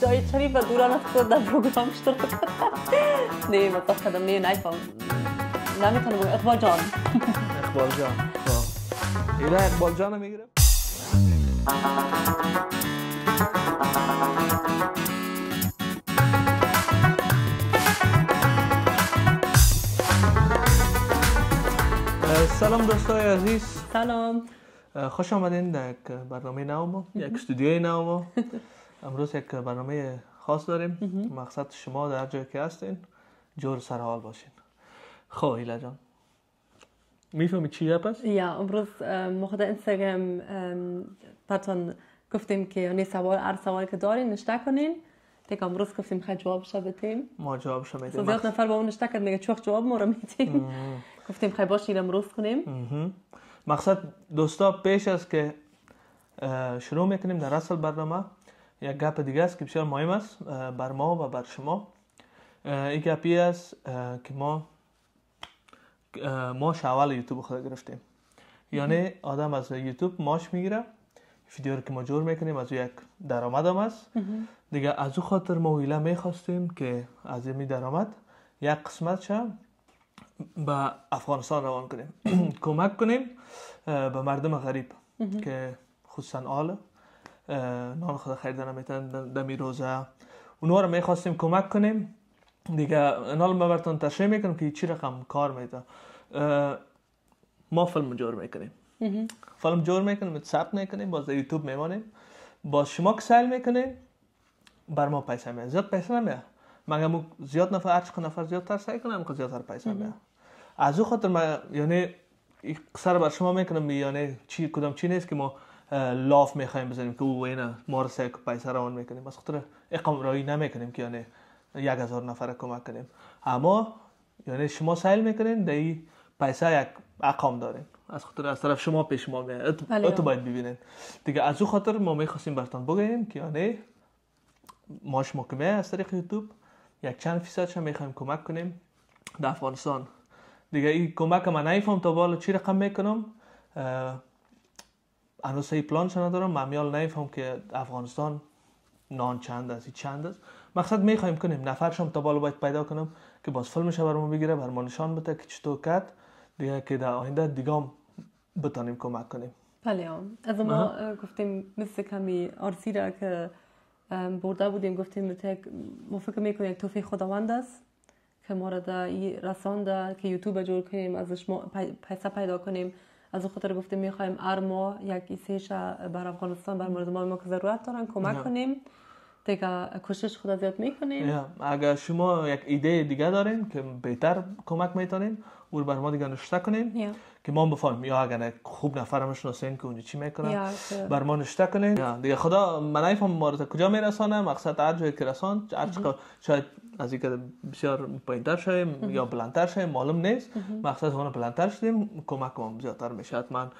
دایی چریف دوران از کور در پروگرام شده نه ایم اتفاق کدم نه نایفا نمیتونه بگم اقبال جان اقبال جان این جان سلام دوستای عزیز سلام خوش آمدین در برنامه نوما یک استودیوی نوما امروز یک برنامه خاص داریم مقصد شما در جایی که هستین جور سر حال باشین خب ایلا جان میفهمی چیه پس؟ یا امروز مخدا اینستاگرام براتون گفتیم که یعنی سوال هر سوال که دارین نشته کنین دیگه امروز گفتیم خیلی جوابش بتیم ما جوابش میدیم زیاد نفر با اون نشته کرد میگه چوخ جواب ما رو میدیم گفتیم خیلی باش امروز کنیم مقصد دوستا پیش از که شروع میکنیم در اصل برنامه یک گپ دیگه است که بسیار مهم است بر ما و بر شما این گپی است که ما ماش اول یوتیوب خود گرفتیم یعنی آدم از یوتیوب ماش میگیره ویدیو رو که ما جور میکنیم از یک درآمد هم است دیگه از او خاطر ما ویله میخواستیم که از این درآمد یک قسمت شه به افغانستان روان کنیم کمک کنیم به مردم غریب که خصوصا آله نام خدا خیر دارم دمی روزه اونها رو میخواستیم کمک کنیم دیگه نال ما براتون تشریح میکنم که چی رقم کار میده ما فلم جور میکنیم فلم جور میکنیم ثبت میکنیم باز در یوتیوب میمانیم باز شما که سیل میکنیم بر ما پیسه میاد زیاد پیسه نمیاد مگه زیاد نفر هر چقدر نفر تر سعی کنم که زیادتر پیسه میاد از او خاطر من یعنی قصه بر شما میکنم یعنی چی کدام چی نیست که ما لاف میخوایم بزنیم که او اینا ما رو سه پیسه روان میکنیم از اقام روی نمیکنیم که یعنی یک هزار نفر کمک کنیم اما یعنی شما سیل میکنین در این پیسه یک اقام دارین از خاطر از طرف شما پیش ما میاد ات... بله. باید ببینین دیگه از او خاطر ما میخواستیم برتان بگیم که یعنی ما شما از طریق یوتیوب یک چند فیصد شما میخوایم کمک کنیم در افغانستان دیگه این کمک من تا بالا چی رقم میکنم هنوز هی پلانش ندارم ممیال نیفهم که افغانستان نان چند است چند است مقصد خواهیم کنیم نفرشم تا بالا باید پیدا کنم که باز فلمش بر ما بگیره بر نشان بده که چطور کرد دیگه که در آینده دیگام بتانیم کمک کنیم بله از ما گفتیم مثل کمی آرسی را که برده بودیم گفتیم ما فکر میکنیم یک توفیق خداوند است که ما را در رسانده که یوتیوب جور کنیم ازش پیسه پیدا کنیم از اون خاطر گفته میخوایم هر ماه یک ایسیش بر افغانستان بر مردم ما که ضرورت دارن کمک کنیم دیگه کوشش خود زیاد میکنیم اگر شما یک ایده دیگه دارین که بهتر کمک میتونین او بر ما دیگه نشته کنین که ما بفهمیم یا اگر خوب نفر مشناسین که اونجا چی میکنن بر ما نشته کنین دیگه خدا من نفهم ما کجا میرسانم مقصد هر جایی که رسان هر شاید از اینکه بسیار پایینتر شویم یا بلندتر شویم معلوم نیست مقصد اون بلندتر شدیم کمک هم زیادتر میشه من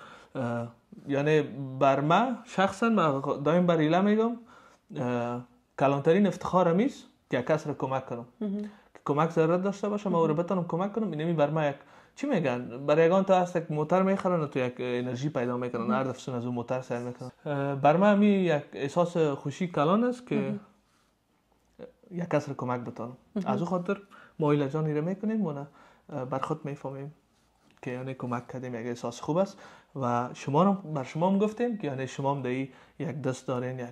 یعنی بر ما شخصا ما دایم بر میگم کلانترین افتخار میست که کس را کمک کنم که کمک ضرورت داشته باشم، ما او را بتانم کمک کنم اینمی بر ما یک چی میگن برای یگان تا هست یک موتر میخرن تو یک انرژی پیدا میکنن هر دفعه از اون موتر سر میکنن بر من یک احساس خوشی کلان است که یک کس کمک بتانم از او خاطر ما جانی رو میکنیم و بر خود میفهمیم که یعنی کمک کردیم یک احساس خوب است و شما رو بر شما هم گفتیم که یعنی شما هم دایی یک دست دارین یک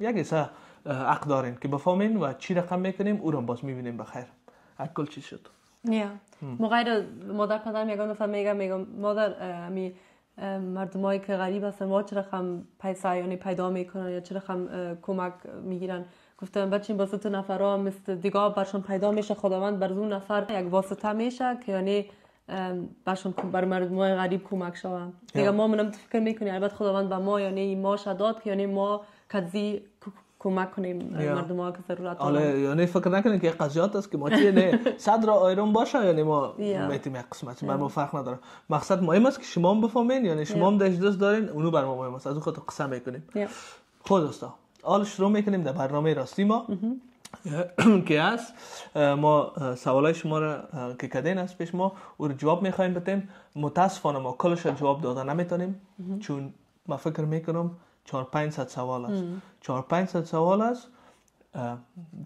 یک ایسا حق دارین که بفهمین و چی رقم میکنیم او رو باز میبینیم بخیر اکل چی شد نه مغیر مادر پدر یکان نفر میگم میگم مادر می مردمایی که غریب هستن ما چرا رقم پیسه یعنی پیدا میکنن یا چی رقم کمک میگیرن گفتم بچین واسط نفرا مثل دیگاه برشون پیدا میشه خداوند بر اون نفر یک واسطه میشه که یعنی برشون بر مردم غریب کمک شوم دیگه ما منم فکر میکنی البته خداوند به ما یعنی ما شداد که یعنی ما کدی کمک کنیم مردم ها که ضرورت داره یعنی فکر نکنین که قضیات است که ما چیه نه صدر آیرون باشه یعنی ما میتیم یک قسمت بر ما فرق نداره مقصد مهم است که شما بفهمین یعنی شما هم دست دارین اونو بر ما مهم است از اون قسم میکنیم خود خب دوستا حال شروع میکنیم در برنامه راستی ما که هست ما سوالای شما را که کدین است پیش ما او رو جواب میخواییم بتیم متاسفانه ما کلش جواب داده نمیتونیم چون ما فکر میکنم 4 ست سوال است 4 ست سوال است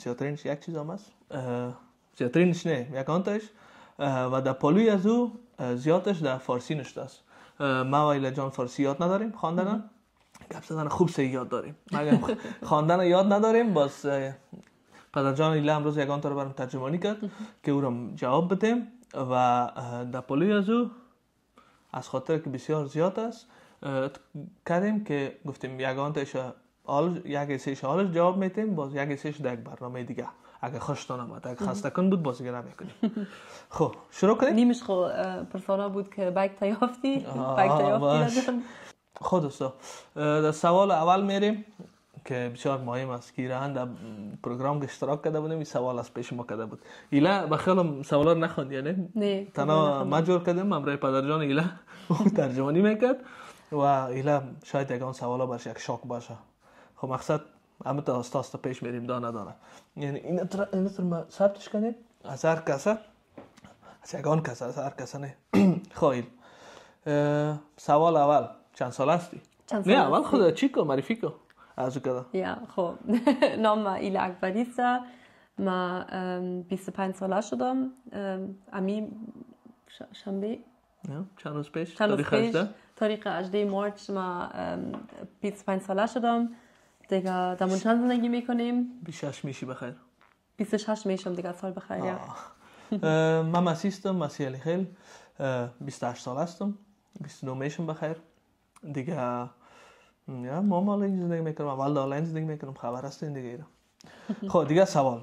زیادترینش یک چیز هم است زیادترینش نه یک آنتش و در پالوی از او زیادش در فارسی نشته است ما و جان فارسی یاد نداریم خواندن گپ خوب سه یاد داریم مگر خواندن یاد نداریم باز پدر جان ایله امروز یگان تا رو برام ترجمانی کرد که او را جواب بدیم و در پلوی از او از خاطر که بسیار زیاد است کردیم که گفتیم یگان تا حال یک سیش حالش جواب میتیم باز یک سیش در یک برنامه دیگه اگه خوشتان آمد اگه خسته کن بود بازیگه نمیکنیم خب شروع کنیم نیمش خب بود که بک تا یافتی بک تا خود دوستا در سوال اول میریم که بسیار مهم است که ایران در پروگرام که اشتراک کرده بودیم این سوال از پیش ما کرده بود ایله سوال سوالا رو نخوند یعنی نه تنها ما جور کردیم امرای پدرجان ایله ترجمانی میکرد و ایلا شاید اگه اون سوالا برش یک شاک باشه خب مقصد همه تا استاس تا پیش میریم دانه دانه یعنی این اطرا این ما ثبتش کنیم از هر از یک آن از هر نه خواهیم خب، سوال اول چند سال هستی؟ چند سال نه اول خود چیکو معرفی از کدا یا خب نام ایل اکبریسا ما 25 ساله شدم امی شنبه چند روز پیش تاریخ پیش تاریخ 18 مارچ ما 25 ساله شدم دیگه دمون چند زندگی میکنیم 26 میشی بخیر 26 میشم دیگه سال بخیر من مسیستم، مسیح علی خیل 28 سال هستم 29 میشم بخیر دیگه ما مال این زندگی میکنم اول این زندگی میکنم خبر است این دیگه خب دیگه سوال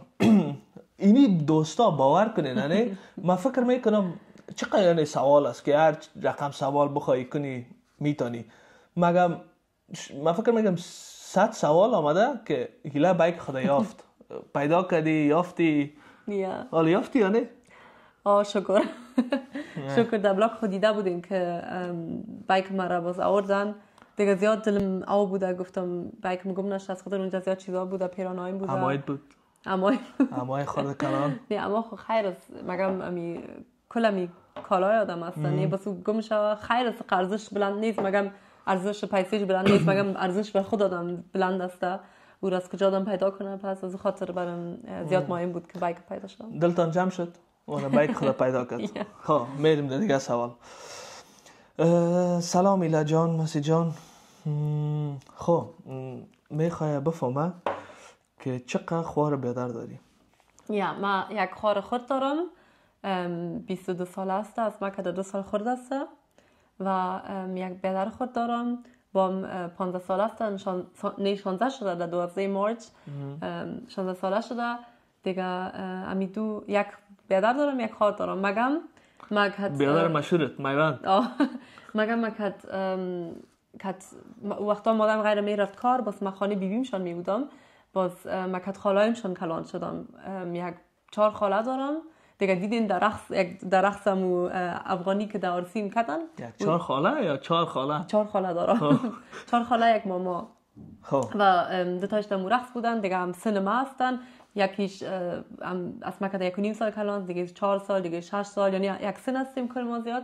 اینی دوستا باور کنین نه ما فکر میکنم چقدر یعنی سوال است که هر رقم سوال بخوای کنی میتونی مگم ما فکر میکنم صد سوال آمده که هیله بایک خدا یافت پیدا کردی یافتی حالا یافتی یا نه شکر شکر در بلاک خود بودیم که بایک مرا باز آوردن دیگه زیاد دلم آو بوده گفتم بایک گم نشد از خاطر اونجا زیاد چیزا بوده پیرانایم بوده اماید بود امای امای خود کلام نه اما خو خیر است مگم امی کل امی کالای آدم است نه بس گم شوه خیر است قرضش بلند نیست مگم ارزش پیسش بلند نیست مگم ارزش به خود آدم بلند است او را از کجا آدم پیدا کنه پس از خاطر برم زیاد مایم بود که بایک پیدا شد دلتان جمع شد اونه باید خدا پیدا کرد ها خب، میریم در دیگه سوال سلام ایلا جان مسی جان خب میخوای بفهمه که چقدر خوار بیادر داری یا ما یک خوار خود دارم 22 سال است از ما که دو سال خورد است و یک بیادر خود دارم با 15 سال است نه 16 شده در 12 مارچ 16 ساله شده دیگه امی دو یک بیادر دارم یک خاط دارم مگم مگ هت بیادر مشهورت، میوان آه مگم مگ کت وقتا مادم غیر میرفت کار باز من خانه می میبودم باز مکت شان کلان شدم یک چهار خاله دارم دیگه دیدین درخت یک درختم و افغانی که در سیم کتن چهار خاله یا چهار خاله چهار خاله دارم خب. چهار خاله یک ماما خب. و دو تاش در بودن دیگه هم سینما هستن یکیش از ما کده یک نیم سال کلان دیگه چهار سال دیگه شش سال یعنی یک سن هستیم کل ما زیاد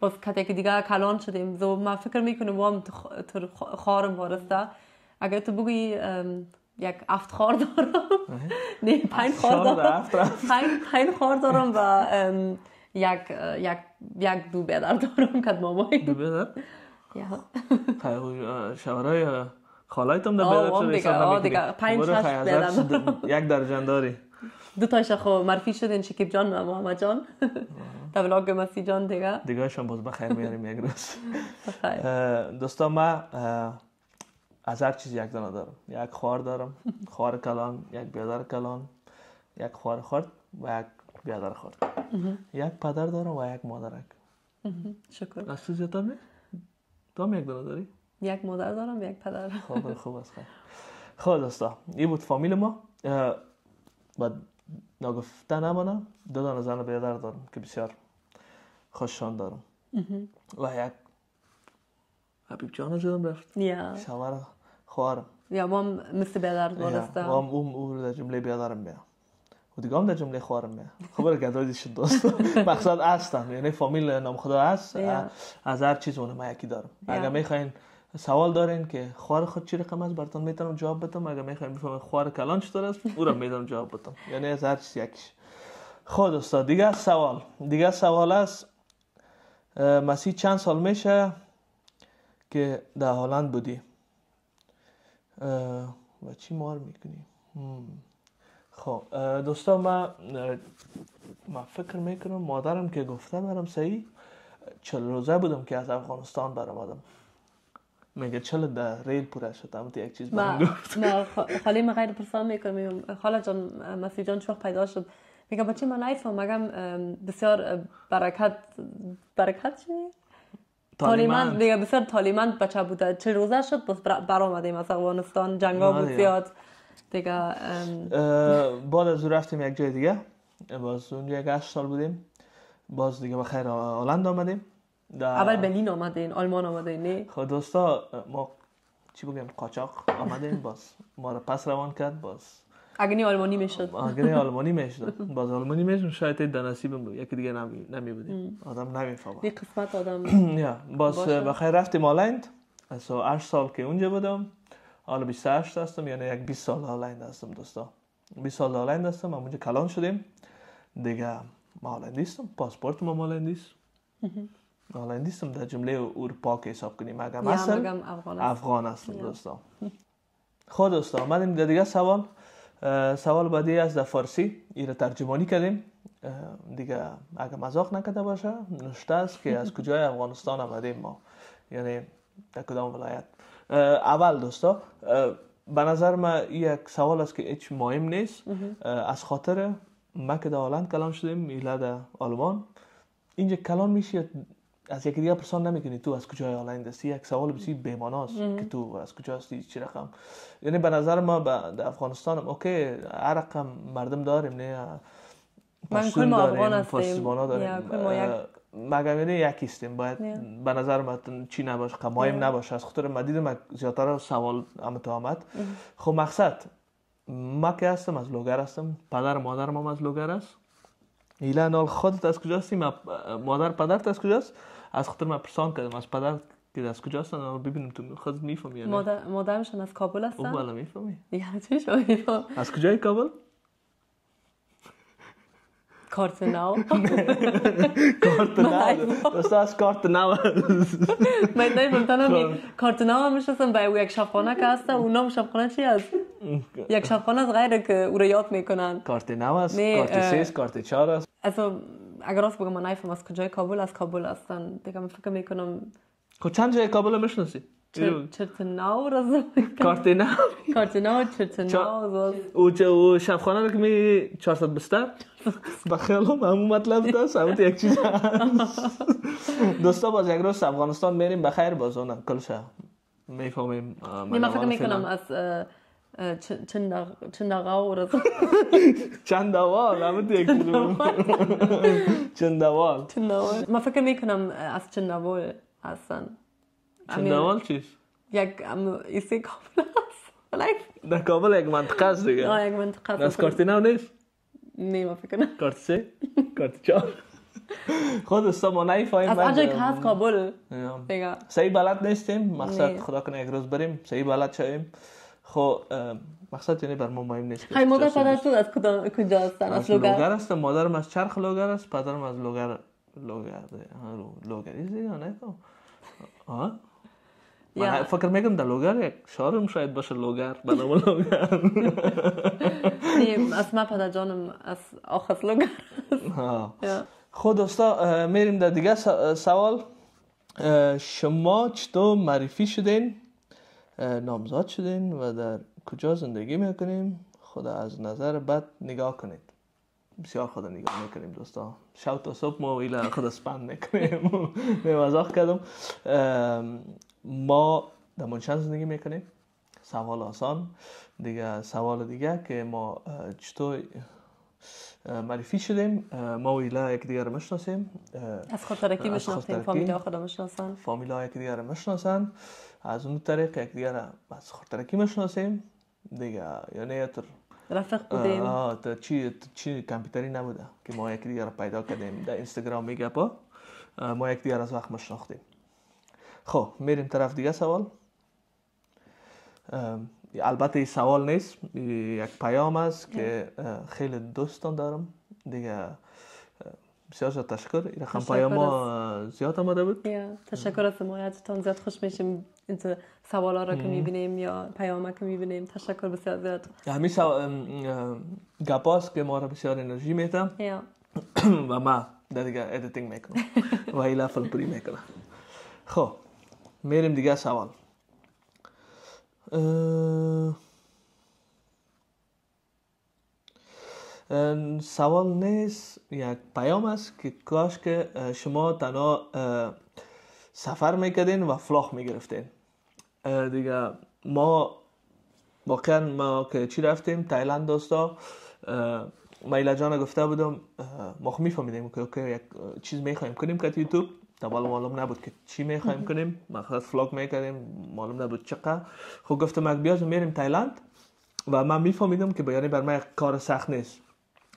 باز کده که دیگه کلان شدیم زو ما فکر میکنم وام تو خارم وارسته اگر تو بگوی یک افت خار دارم نه پنج خار دارم پنج خار دارم و یک یک دو بدر دارم کد مامای دو بدر یا خالایتم ده بیاد شده حساب نمیکنی پنج هشت یک در داری دو تایش خو مرفی شدین شکیب جان و محمد جان تا ولاگ جان دیگه دیگه شما باز بخیر میاریم یک روز دوستا ما از هر چیز یک دانه دارم یک خوار دارم خوار کلان یک بیادر کلان یک خوار خورد و یک بیادر خورد یک پدر دارم و یک مادرک شکر از تو تو هم یک دانه داری؟ یک مادر دارم یک پدر خب خوب است خب دوستا این بود فامیل ما و نگفته نمانم دو دانه زن و بیادر دارم که بسیار خوششان دارم و یک حبیب جان جدم رفت شوهر خوارم یا هم مثل بیادر دارستم وام اوم او در جمله بیادرم بیا و دیگه هم در جمله خوارم خب خبر گدازی شد دوست مقصد هستم یعنی فامیل نام خدا هست از هر چیز من یکی دارم اگر میخواین سوال دارین که خوار خود چی رقم است براتون میتونم جواب بدم اگر میخواین بفهمم خوار کلان چطور است او را میتونم جواب بدم یعنی از هر چیز یکیش خود خب استاد دیگه سوال دیگه سوال است مسی چند سال میشه که در هلند بودی و چی مار میکنی خب دوستان من ما فکر میکنم مادرم که گفته برم صحیح چل روزه بودم که از افغانستان برآمدم میگه چلا در ریل پوره شد اما یک چیز من گفت نه خاله ما غیر پرسان میکنم خاله جان مسیح جان پیدا شد میگم بچه من ایفا مگم بسیار برکت برکت چی؟ تالیمند. دیگه بسیار تالیمند بچه بوده چه روزه شد بس بر آمدیم از افغانستان جنگا آره. بود زیاد دیگه بعد از رفتیم یک جای دیگه باز اونجا یک سال بودیم باز دیگه به خیر آمدیم دا. اول بلین آمده این آلمان آمده این نه خب دوستا ما چی بگم قاچاق آمده این باز ما رو پس روان کرد باز اگر نی آلمانی میشد اگر نی آلمانی میشد باز آلمانی میشد شاید در نصیبم بود یکی دیگه نمی نمی بودیم آدم نمیفهمه دی قسمت آدم یا باز بخیر رفتیم آلند از 8 سال که اونجا بودم حالا 28 هستم یعنی یک 20 سال آلند هستم دوستا 20 سال آلند هستم ما اونجا کلان شدیم دیگه ما آلندی پاسپورت ما آلندی حالا دیستم در جمله اروپا که حساب کنیم اگر اصل افغان, افغان هستم خود خب دوستان آمدیم در دیگه سوال سوال بعدی از در فارسی ایره ترجمانی کردیم دیگه اگر مزاق نکده باشه نشته است که از کجای افغانستان آمدیم ما یعنی در کدام ولایت اول دوستا به نظر ما یک سوال است که هیچ مهم نیست از خاطر ما که در هلند کلان شدیم آلمان اینجا کلان میشه از یکی دیگه پرسان نمیکنی تو از کجای آلند دستی؟ یک سوال بسیار است که تو از کجا هستی چی رقم یعنی به نظر ما به افغانستان اوکی عرقم مردم داریم نه من کل ما افغان هستیم مگم یعنی یکی باید به نظر ما چی نباشه قمایم نباشه از مدید ما زیادتر سوال هم تو آمد خب مقصد ما که هستم از لوگر هستم پدر مادر ما از لوگر است ایلان خودت از کجا هستی مادر پدرت از کجاست از خاطر من پرسان کردم از پدر که از کجا هستن رو ببینیم تو خود میفهمی یعنی مادر مادرشون از کابل هستن او بالا میفهمی یعنی چی شو از کجای کابل کارت نو کارت نو دوستا از کارت نو من نیفهم تنها کارت نو هم میشستم به یک شفخانه که هسته اون نام شفخانه چی هست یک شفخانه از غیره که او را یاد میکنن کارت نو هست کارت چار اگر راست بگم من نایفم از کجای کابل از کابل هستن دیگه من فکر میکنم خب چند جای کابل میشناسی؟ چرتناو را زمین کارتناو کارتناو چرتناو او خانه را کمی چار ست بسته بخیال هم همون مطلب دست همون یک چیز هست دوستا باز یک روز افغانستان میریم بخیر بازونه شه میفهمیم نیمه فکر میکنم از چند äh, oder so. فکر میکنم از چندوال هستن چندوال چیست؟ یک ایسی کابل هست در کابل یک منطقه دیگه نه یک منطقه است از کارتی نیست؟ نه ما فکر نه خود ما از هست کابل سعی بلد نیستیم مقصد خدا کنه یک روز بریم سهی بلد شویم خب مقصد یعنی بر ما مهم نیست های مادر تو از کجا هستن از لوگر لوگر هستم مادرم از چرخ لوگر است پدرم از لوگر لوگر لوگری زیدی نه تو من فکر میکنم در لوگر یک شارم شاید باشه لوگر بنام لوگر از ما پدر جانم از آخص لوگر خود خب دوستا میریم در دیگه سوال شما چطور معرفی شدین نامزاد شدین و در کجا زندگی میکنیم خدا از نظر بد نگاه کنید بسیار خدا نگاه میکنیم دوستا شب تا صبح ما ویلا خدا سپند میکنیم مزاق کردم ما در منشن زندگی میکنیم سوال آسان دیگه سوال دیگه که ما چطور معرفی شدیم ما و ایلا یک دیگر مشناسیم از خود ترکی مشناسیم فامیلا خدا مشناسن فامیلا یک دیگر مشناسن از اون طریق یک دیگر از خردرکی میشناسیم دیگه یعنی یتر رفق بودیم آه تا چی چی کامپیوتری نبوده که ما یک دیگر پیدا کردیم در اینستاگرام میگه پا ما یک دیگر از وقت مشناختیم خب میریم طرف دیگه سوال البته این سوال نیست یک پیام است که خیلی دوستان دارم دیگه زیاد تشکر این خمپای ما زیاد آمده بود تشکر از حمایتتان زیاد خوش میشیم این ها را که میبینیم یا پیامه که میبینیم تشکر بسیار زیاد همین هاست که ما را بسیار انرژی میتم و ما در دیگه ادیتینگ میکنم و ایلا فلپری میکنم خب میریم دیگه سوال سوال نیست یک پیام است که کاش که شما تنها سفر میکردین و فلاخ میگرفتین دیگه ما واقعا ما که چی رفتیم تایلند دوستا میلا جان گفته بودم ما خب میفهمیدیم که یک چیز میخوایم کنیم که یوتیوب تا بالا معلوم نبود که چی میخوایم کنیم ما خلاص فلاگ میکردیم معلوم نبود چقدر خب گفتم بیازم میریم تایلند و من میفهمیدم که بیانی بر من کار سخت نیست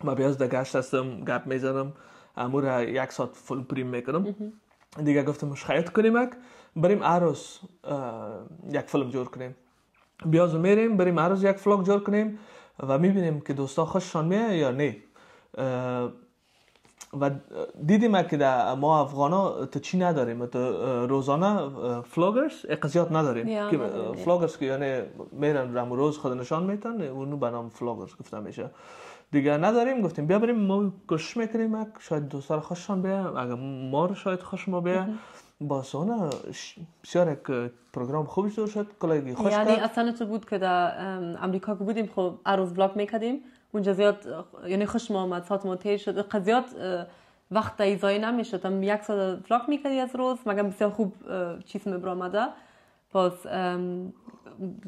و از دگشت هستم گپ میزنم امورا یک ساعت فول پریم میکنم دیگه گفتم شاید کنیم اک بریم عروس یک فلم جور کنیم بیاز میریم بریم عروس یک فلوگ جور کنیم و میبینیم که دوستا شان میه یا نه و دیدیم که در ما افغان ها تو چی نداریم تو روزانه فلوگرز اقضیات نداریم که که یعنی میرن رم روز خود نشان میتن اونو به نام فلوگرز گفته میشه دیگه نداریم گفتیم بیا بریم ما گوش میکنیم شاید دوستان خوششان بیا اگر ما رو شاید خوش ما بیا با سونا بسیار یک پروگرام خوبی شد شد کلاگی خوش یعنی اصلا تو بود که در امریکا که بودیم خب عروض بلاک میکردیم اونجا زیاد یعنی خوش ما آمد سات ما تیر شد خب وقت ایزایی نمیشد هم یک ساعت بلاک میکردی از روز مگم بسیار خوب چیز مبرامده باز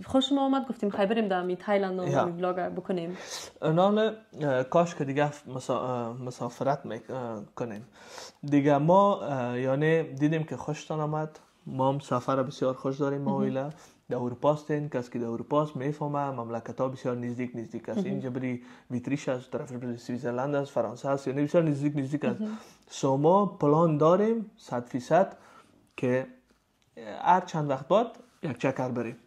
خوش ما آمد گفتیم خیلی بریم در تایلند و بلاگ بکنیم نال کاش که دیگه مسافرت میکنیم دیگه ما یعنی دیدیم که خوشتان آمد ما هم سفر بسیار خوش داریم ما اویله در اروپا هستین کسی که در اروپا است میفهمه مملکت ها بسیار نزدیک نزدیک است اینجا بری ویتریش است طرف سویزرلند است فرانسه است یعنی بسیار نزدیک نزدیک است سو ما پلان داریم صد فیصد که هر چند وقت باد یک چکر بریم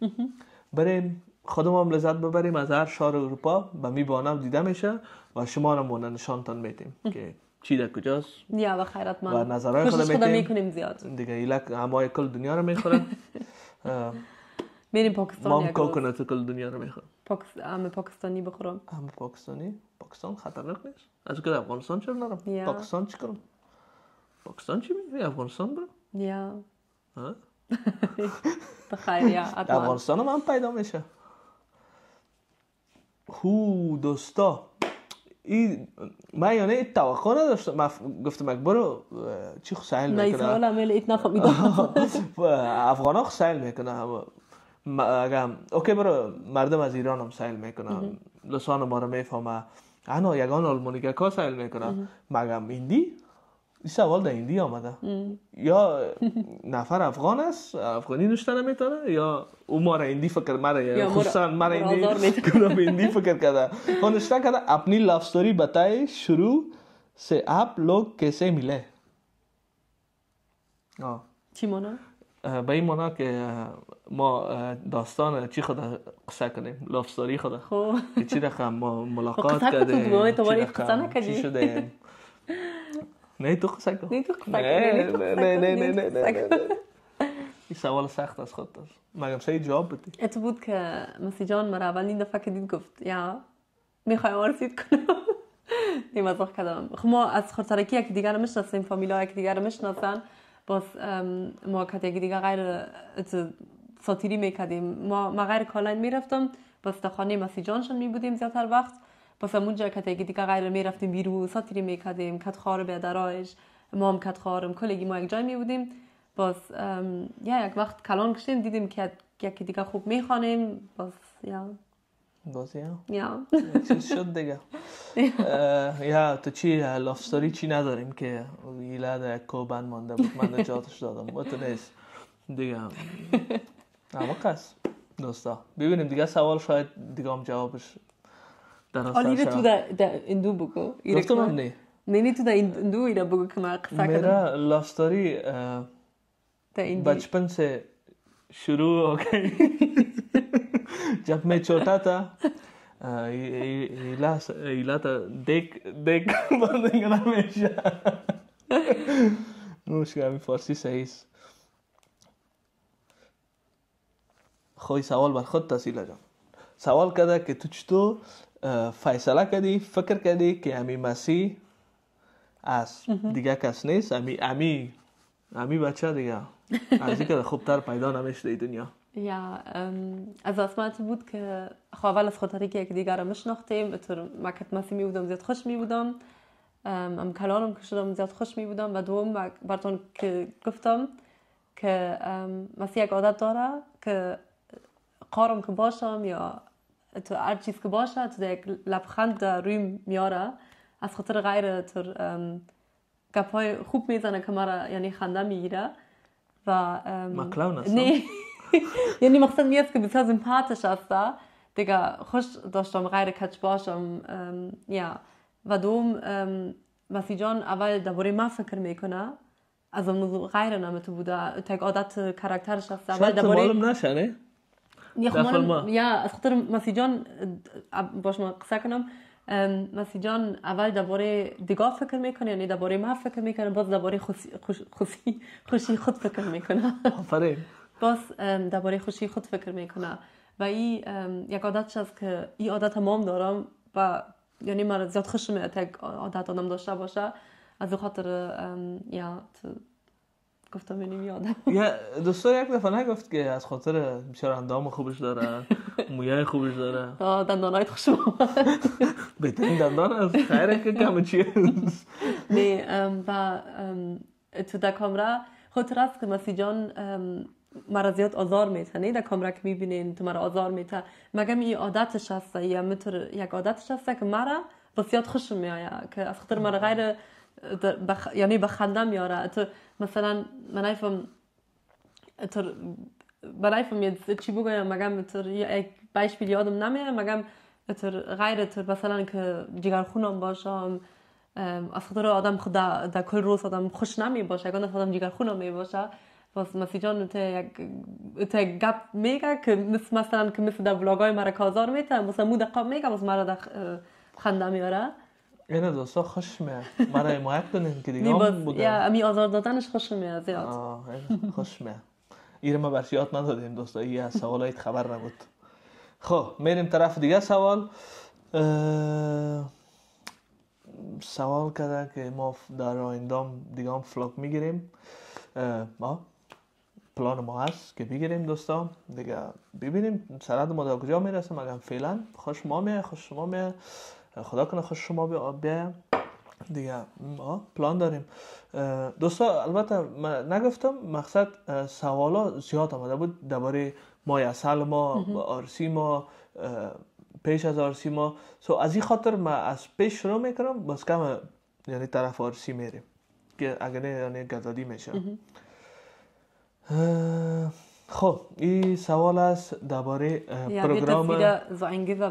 بریم خودم هم لذت ببریم از هر شهر اروپا به می بانم دیده میشه و شما هم بانه نشانتان میتیم که چی در کجاست یا و خیرت من و نظرهای خود میکنیم زیاد دیگه ایلک همه کل دنیا رو میخورم میریم پاکستان مام کوکونات کل دنیا رو میخورم همه پاکستانی بخورم همه پاکستانی پاکستان خطرناک نیست از که افغانستان چرا نرم پاکستان چی پاکستان چی میگه افغانستان برم یا بخیر دوارستان من پیدا میشه هو دوستا این من یعنی این توقع نداشتم من گفتم برو چی سهل میکنه نه افغان ها سهل میکنه اگر اوکی برو مردم از ایران هم سهل میکنه لسان ما رو میفهمه انا یگان آلمانی که سهل میکنه مگم ایندی این سوال در ایندی آمده یا نفر افغان است افغانی نوشته میتونه یا او ما را ایندی فکر مره خصوصا مرا ایندی به ایندی فکر کرده و خب، نشته کرده اپنی لف سٹوری شروع سه اپ لوگ کیسے میله. چی مانا؟ به این مانا که ما داستان چی خود قصه کنیم لف سٹوری خود چی رقم ما ملاقات خب، کردیم چی رقم چی شده Nee, toch gezegd? Nee, toch gezegd? Nee, nee, nee, nee, nee, nee, nee, سخت از خود داشت مگم سه جواب بدی اتو بود که مسی جان مرا اول این دفعه که دید گفت یا میخوایم آرسید کنم نیم از وقت کردم خب ما از خورترکی یکی دیگر میشناسیم فامیلا یکی دیگر میشناسن باز ما که یکی دیگر غیر ساتیری میکدیم. ما, غیر کالاین میرفتم باز خانه مسی میبودیم زیادتر وقت پس مثلا که که دیگه غیر می رفتیم بیرو ساتیری می کدیم کت خار به درایش ما هم کت خارم کلگی ما یک جای می بودیم باز یا یک وقت کلان کشتیم دیدیم که یکی دیگه خوب می خانیم باز یا باز یا یا چیز شد دیگه یا تو چی لاف چی نداریم که در یک کوبند مانده بود من جاتش دادم با تو نیست دیگه اما قصد دوستا ببینیم دیگه سوال شاید دیگه هم جوابش Alire tu da da Indubugo. Gofte mi ne? Ne ne tu da Indu ira bugo kama qissa मेरा love story बचपन से शुरू हो गई जब मैं छोटा था इला इला था देख देख बंदंगना हमेशा उसका भी फॉर्सी सही خوی سوال بر خود تحصیل جام سوال کرده که تو چطور فیصله کردی فکر کردی که امی مسی از دیگه کس نیست امی امی امی بچه دیگه از که خوبتر پیدا نمیشه دی دنیا یا از آسمانت بود که خواهل از خاطری که یک دیگر رو مشناختیم اتر مکت مسی می بودم زیاد خوش می بودم ام کلانم که شدم زیاد خوش می بودم و دوم برتون که گفتم که مسی یک عادت داره که قارم که باشم یا تو هر چیز که باشه تو یک لبخند در روی میاره از خاطر غیر تو گپ های خوب میزنه که مرا یعنی خنده میگیره و ما کلاون نه یعنی مقصد میاد که بسیار زمپاتش هسته دیگه خوش داشتم غیر کچ باشم یا و دوم مسی جان اول درباره ما فکر میکنه از اون موضوع غیر نامه تو بوده تک عادت کاراکترش هسته اول تو معلوم نشه یا gewoon, از خاطر مسیجان باش ما قصه کنم جان اول درباره دیگاه فکر میکنه یعنی درباره ما فکر میکنه باز درباره خوشی, خوشی, خوشی خود فکر میکنه آفرین باز درباره خوشی خود فکر میکنه و این یک عادت است که این عادت هم دارم و یعنی مرا زیاد خوش میاد یک عادت آدم داشته باشه از خاطر یا گفتم بینیم یادم یه دوستور یک دفعه نگفت که از خاطر بیچاره اندام خوبش داره مویه خوبش داره آه های خوش بهترین دندان از خیره که کم چیه نه و تو در کامرا خود راست که مسی جان مرا زیاد آزار میته نه در کامرا که میبینین تو مرا آزار میته مگم این عادتش هسته یا متر یک عادتش هسته که مرا بسیار خوش میایه که از خاطر مرا غیر بخ... یعنی به خنده میاره تو مثلا من ایفم تو برای یه چی بگویم مگم تو یک بایش یادم نمیاد مگم تو غیر تو مثلا که خونم باشم از خطور آدم خود در کل روز آدم خوش نمی باشه اگر آدم خونم می باشه باز مسی جان یک گپ میگه که مثل مثلا که مثل در ولاگای مرا کازار میتن مثلا مو دقا میگه باز مرا خنده میاره اینه یعنی دوستا ما مرا حمایت کنین که دیگه هم یا امی آزار دادنش میاد زیاد خوش یعنی خوشمه ایره ما برش یاد ندادیم دوستا یه از هایت خبر نبود خب میریم طرف دیگه سوال سوال کرده که ما در آیندام دیگه هم فلاک میگیریم ما پلان ما هست که بگیریم دوستا دیگه ببینیم سرد ما در کجا میرسه اگر فعلا خوش ما خوش ما خدا کنه خوش شما بیایم دیگه ما پلان داریم دوستا البته من نگفتم مقصد سوالا زیاد آمده بود درباره مای اصل ما آرسی ما پیش از آرسی ما سو از این خاطر من از پیش شروع میکنم باز کم یعنی طرف آرسی میریم که اگر نه یعنی گزادی میشه خب این سوال است درباره یعنی پروگرام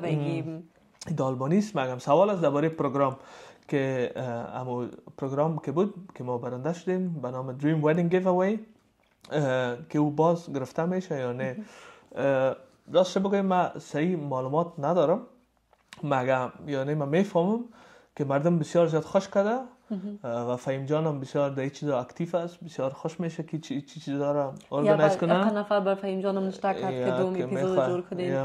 یعنی دالبانیس مگم سوال از درباره پروگرام که امو پروگرام که بود که ما برنده شدیم به نام دریم ودینگ که او باز گرفته میشه یا نه راست بگویم من صحیح معلومات ندارم مگم یعنی من میفهمم که مردم بسیار زیاد خوش کرده و فهیم جان هم بسیار در چیزا اکتیف است بسیار خوش میشه که چی چیزا را ارگانایز کنه یک نفر بر فهیم جان هم نشتا کرد که دوم اپیزود جور کنید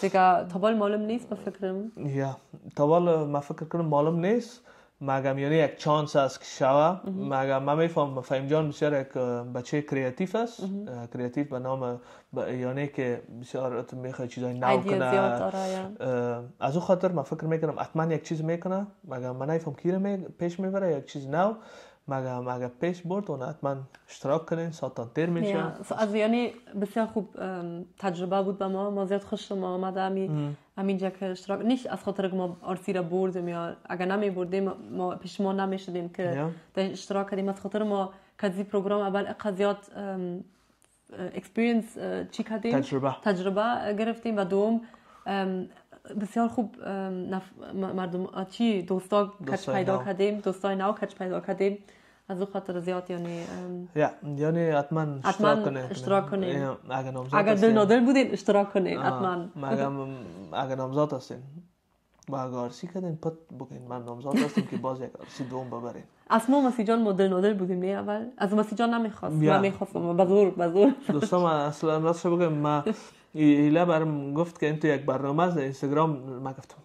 دیگه بال معلوم نیست به فکرم یا طبال ما فکر کنم معلوم نیست مگم یعنی یک چانس است که شوه مگم من میفهم فهم جان بسیار یک بچه کریاتیف است کریاتیف به نام یعنی که بسیار میخواد چیزای نو کنه از اون خاطر من فکر میکنم اتمن یک چیز میکنه مگم من کی رو می... پیش میبره یک چیز نو مگه مگه پیش بردون من اشتراک کنین تیر میشه از یعنی بسیار خوب تجربه بود با ما ما زیاد خوش ما آمده امی که اشتراک نیش از خاطر که ما آرسی را بردیم یا اگر نمی بردیم ما پیش ما نمی شدیم که در اشتراک کردیم از خاطر ما که پروگرام اول اقا اکسپیرینس چی کردیم تجربه تجربه گرفتیم و دوم بسیار خوب مردم چی دوستا کچ پیدا کردیم دوستای نو کچ پیدا کردیم از اون خاطر زیاد یعنی یا یعنی حتما اشتراک کنیم اگر دل نادل بودین اشتراک کنید حتما اگر نامزاد هستین با اگر آرسی کردین پت بکنین من نامزاد هستیم که باز یک آرسی دوم ببرین از ما مسیح جان مدل نادل بودیم نه اول از مسیح جان نمیخواست من میخواستم بزرگ دوستا دوستان اصلا راست بگم من ایلا برم گفت که این تو یک برنامه از اینستاگرام ما گفتم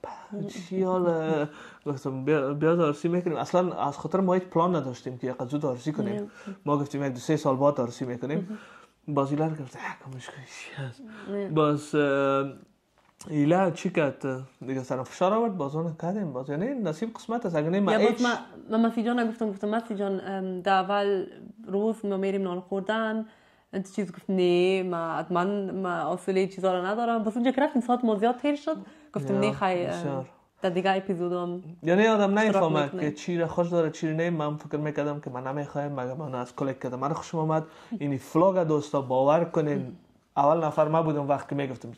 چی حاله گفتم بیا دارسی میکنیم اصلا از خاطر ما هیچ پلان نداشتیم که یک زود دارسی کنیم ما گفتیم یک دو سه سال بعد آرسی میکنیم باز ایلا گفت کمش هست باز ایلا چی کرد دیگه سر فشار آورد اون کردیم باز یعنی نصیب قسمت است اگر نه ما ما ما مسی جان گفتم گفتم مسی جان در روز ما میریم نان خوردن انت چیز گفت نه ما من ما چیزا رو ندارم بس اونجا که رفتیم ساعت ما زیاد تیر شد گفتم نه خیلی در دیگه اپیزودم یعنی آدم نمیفهمه که چی خوش داره چی نه من فکر میکردم که من نمیخوایم مگه من از کلک کردم من خوشم اومد این فلاگ دوستا باور کنین اول نفر ما بودم وقتی میگفتم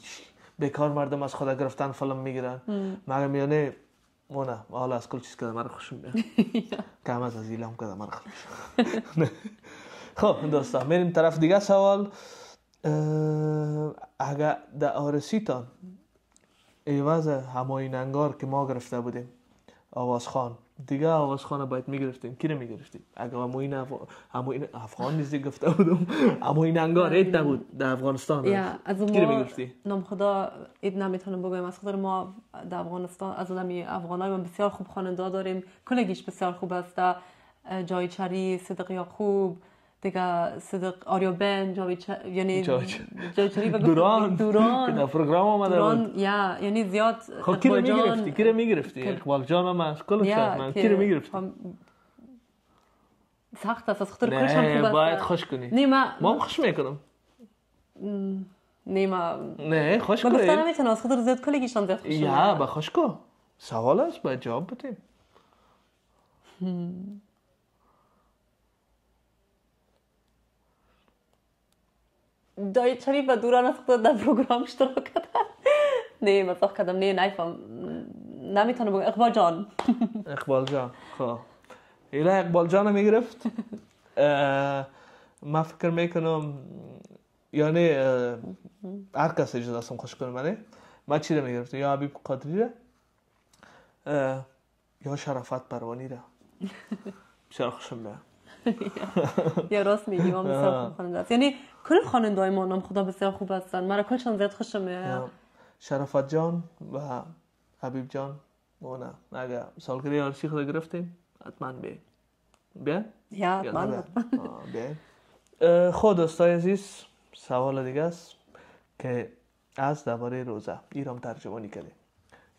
بیکار مردم از خدا گرفتن فلم میگیرن مگه میانه اونا حالا از کل چیز کردم من خوشم میاد کم از از ایلام کردم من خوشم خب دوستا میریم طرف دیگه سوال اگر در آرسیتان ایواز هماین انگار که ما گرفته بودیم آوازخان دیگه آوازخانه باید میگرفتیم کی میگرفتیم اگر هموین اف... همو افغان نیزی گفته بودم هموین انگار ایت نبود در افغانستان کی میگرفتی نام خدا ایت نمیتونم بگویم از خود ما در افغانستان از افغان های من بسیار خوب خواننده داریم کلگیش بسیار خوب است جای چری صدق خوب دیگه صدق آریو بین جاوی چه یعنی جاوی دوران دوران که در پروگرام آمده بود دوران یا یعنی زیاد خب کی رو میگرفتی کی رو میگرفتی اقبال جان و من کل شد من کی رو میگرفتی سخت است از خطر کشم خوبه نه باید خوش کنی نیما ما هم خوش میکنم نیما نه خوش کنی بگفتن همیتن از خطر زیاد کلی گیشن زیاد خوش کنی یا بخوش کن باید جواب بتیم deutsche و دوران در پروگرام اشتراک کرده نه مطرح کردم نه نایفم نمیتونم بگم اقبال جان اقبال جان خب ایله اقبال جان میگرفت ما فکر میکنم یعنی هر کس اجازه هستم خوش کنم منه ما چی رو میگرفت یا حبیب قادری را یا شرافت پروانی را بسیار خوشم بیام یا راست میگی ما مصرف کنم یعنی کل خواننده‌های ما نام خدا بسیار خوب هستن مرا کلشان زیاد خوشم میاد شرافت جان و حبیب جان مونا نگه سالگری آرشیخ رو گرفتیم حتما بی بیا؟ یا اتمن خود خب دوستای عزیز سوال دیگه است که از درباره روزه ایرام ترجمانی کرده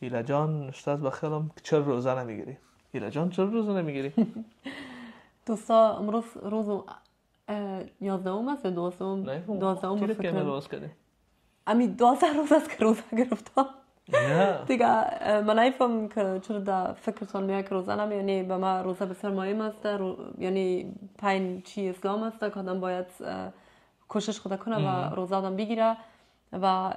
ایلا جان استاد است که چرا روزه نمیگیری ایلا جان چرا روزه نمیگیری دوستا امروز روز یا یازدهم هست دوازدهم دوازدهم تیر کردن روز کرده امی دوازده روز از که روزه گرفتم دیگه من نفهم که چرا در فکرتان یک روزنم یعنی به ما روزه بسیار مهم است یعنی پین چی اسلام است که آدم باید کوشش خود کنه و روزه آدم بگیره و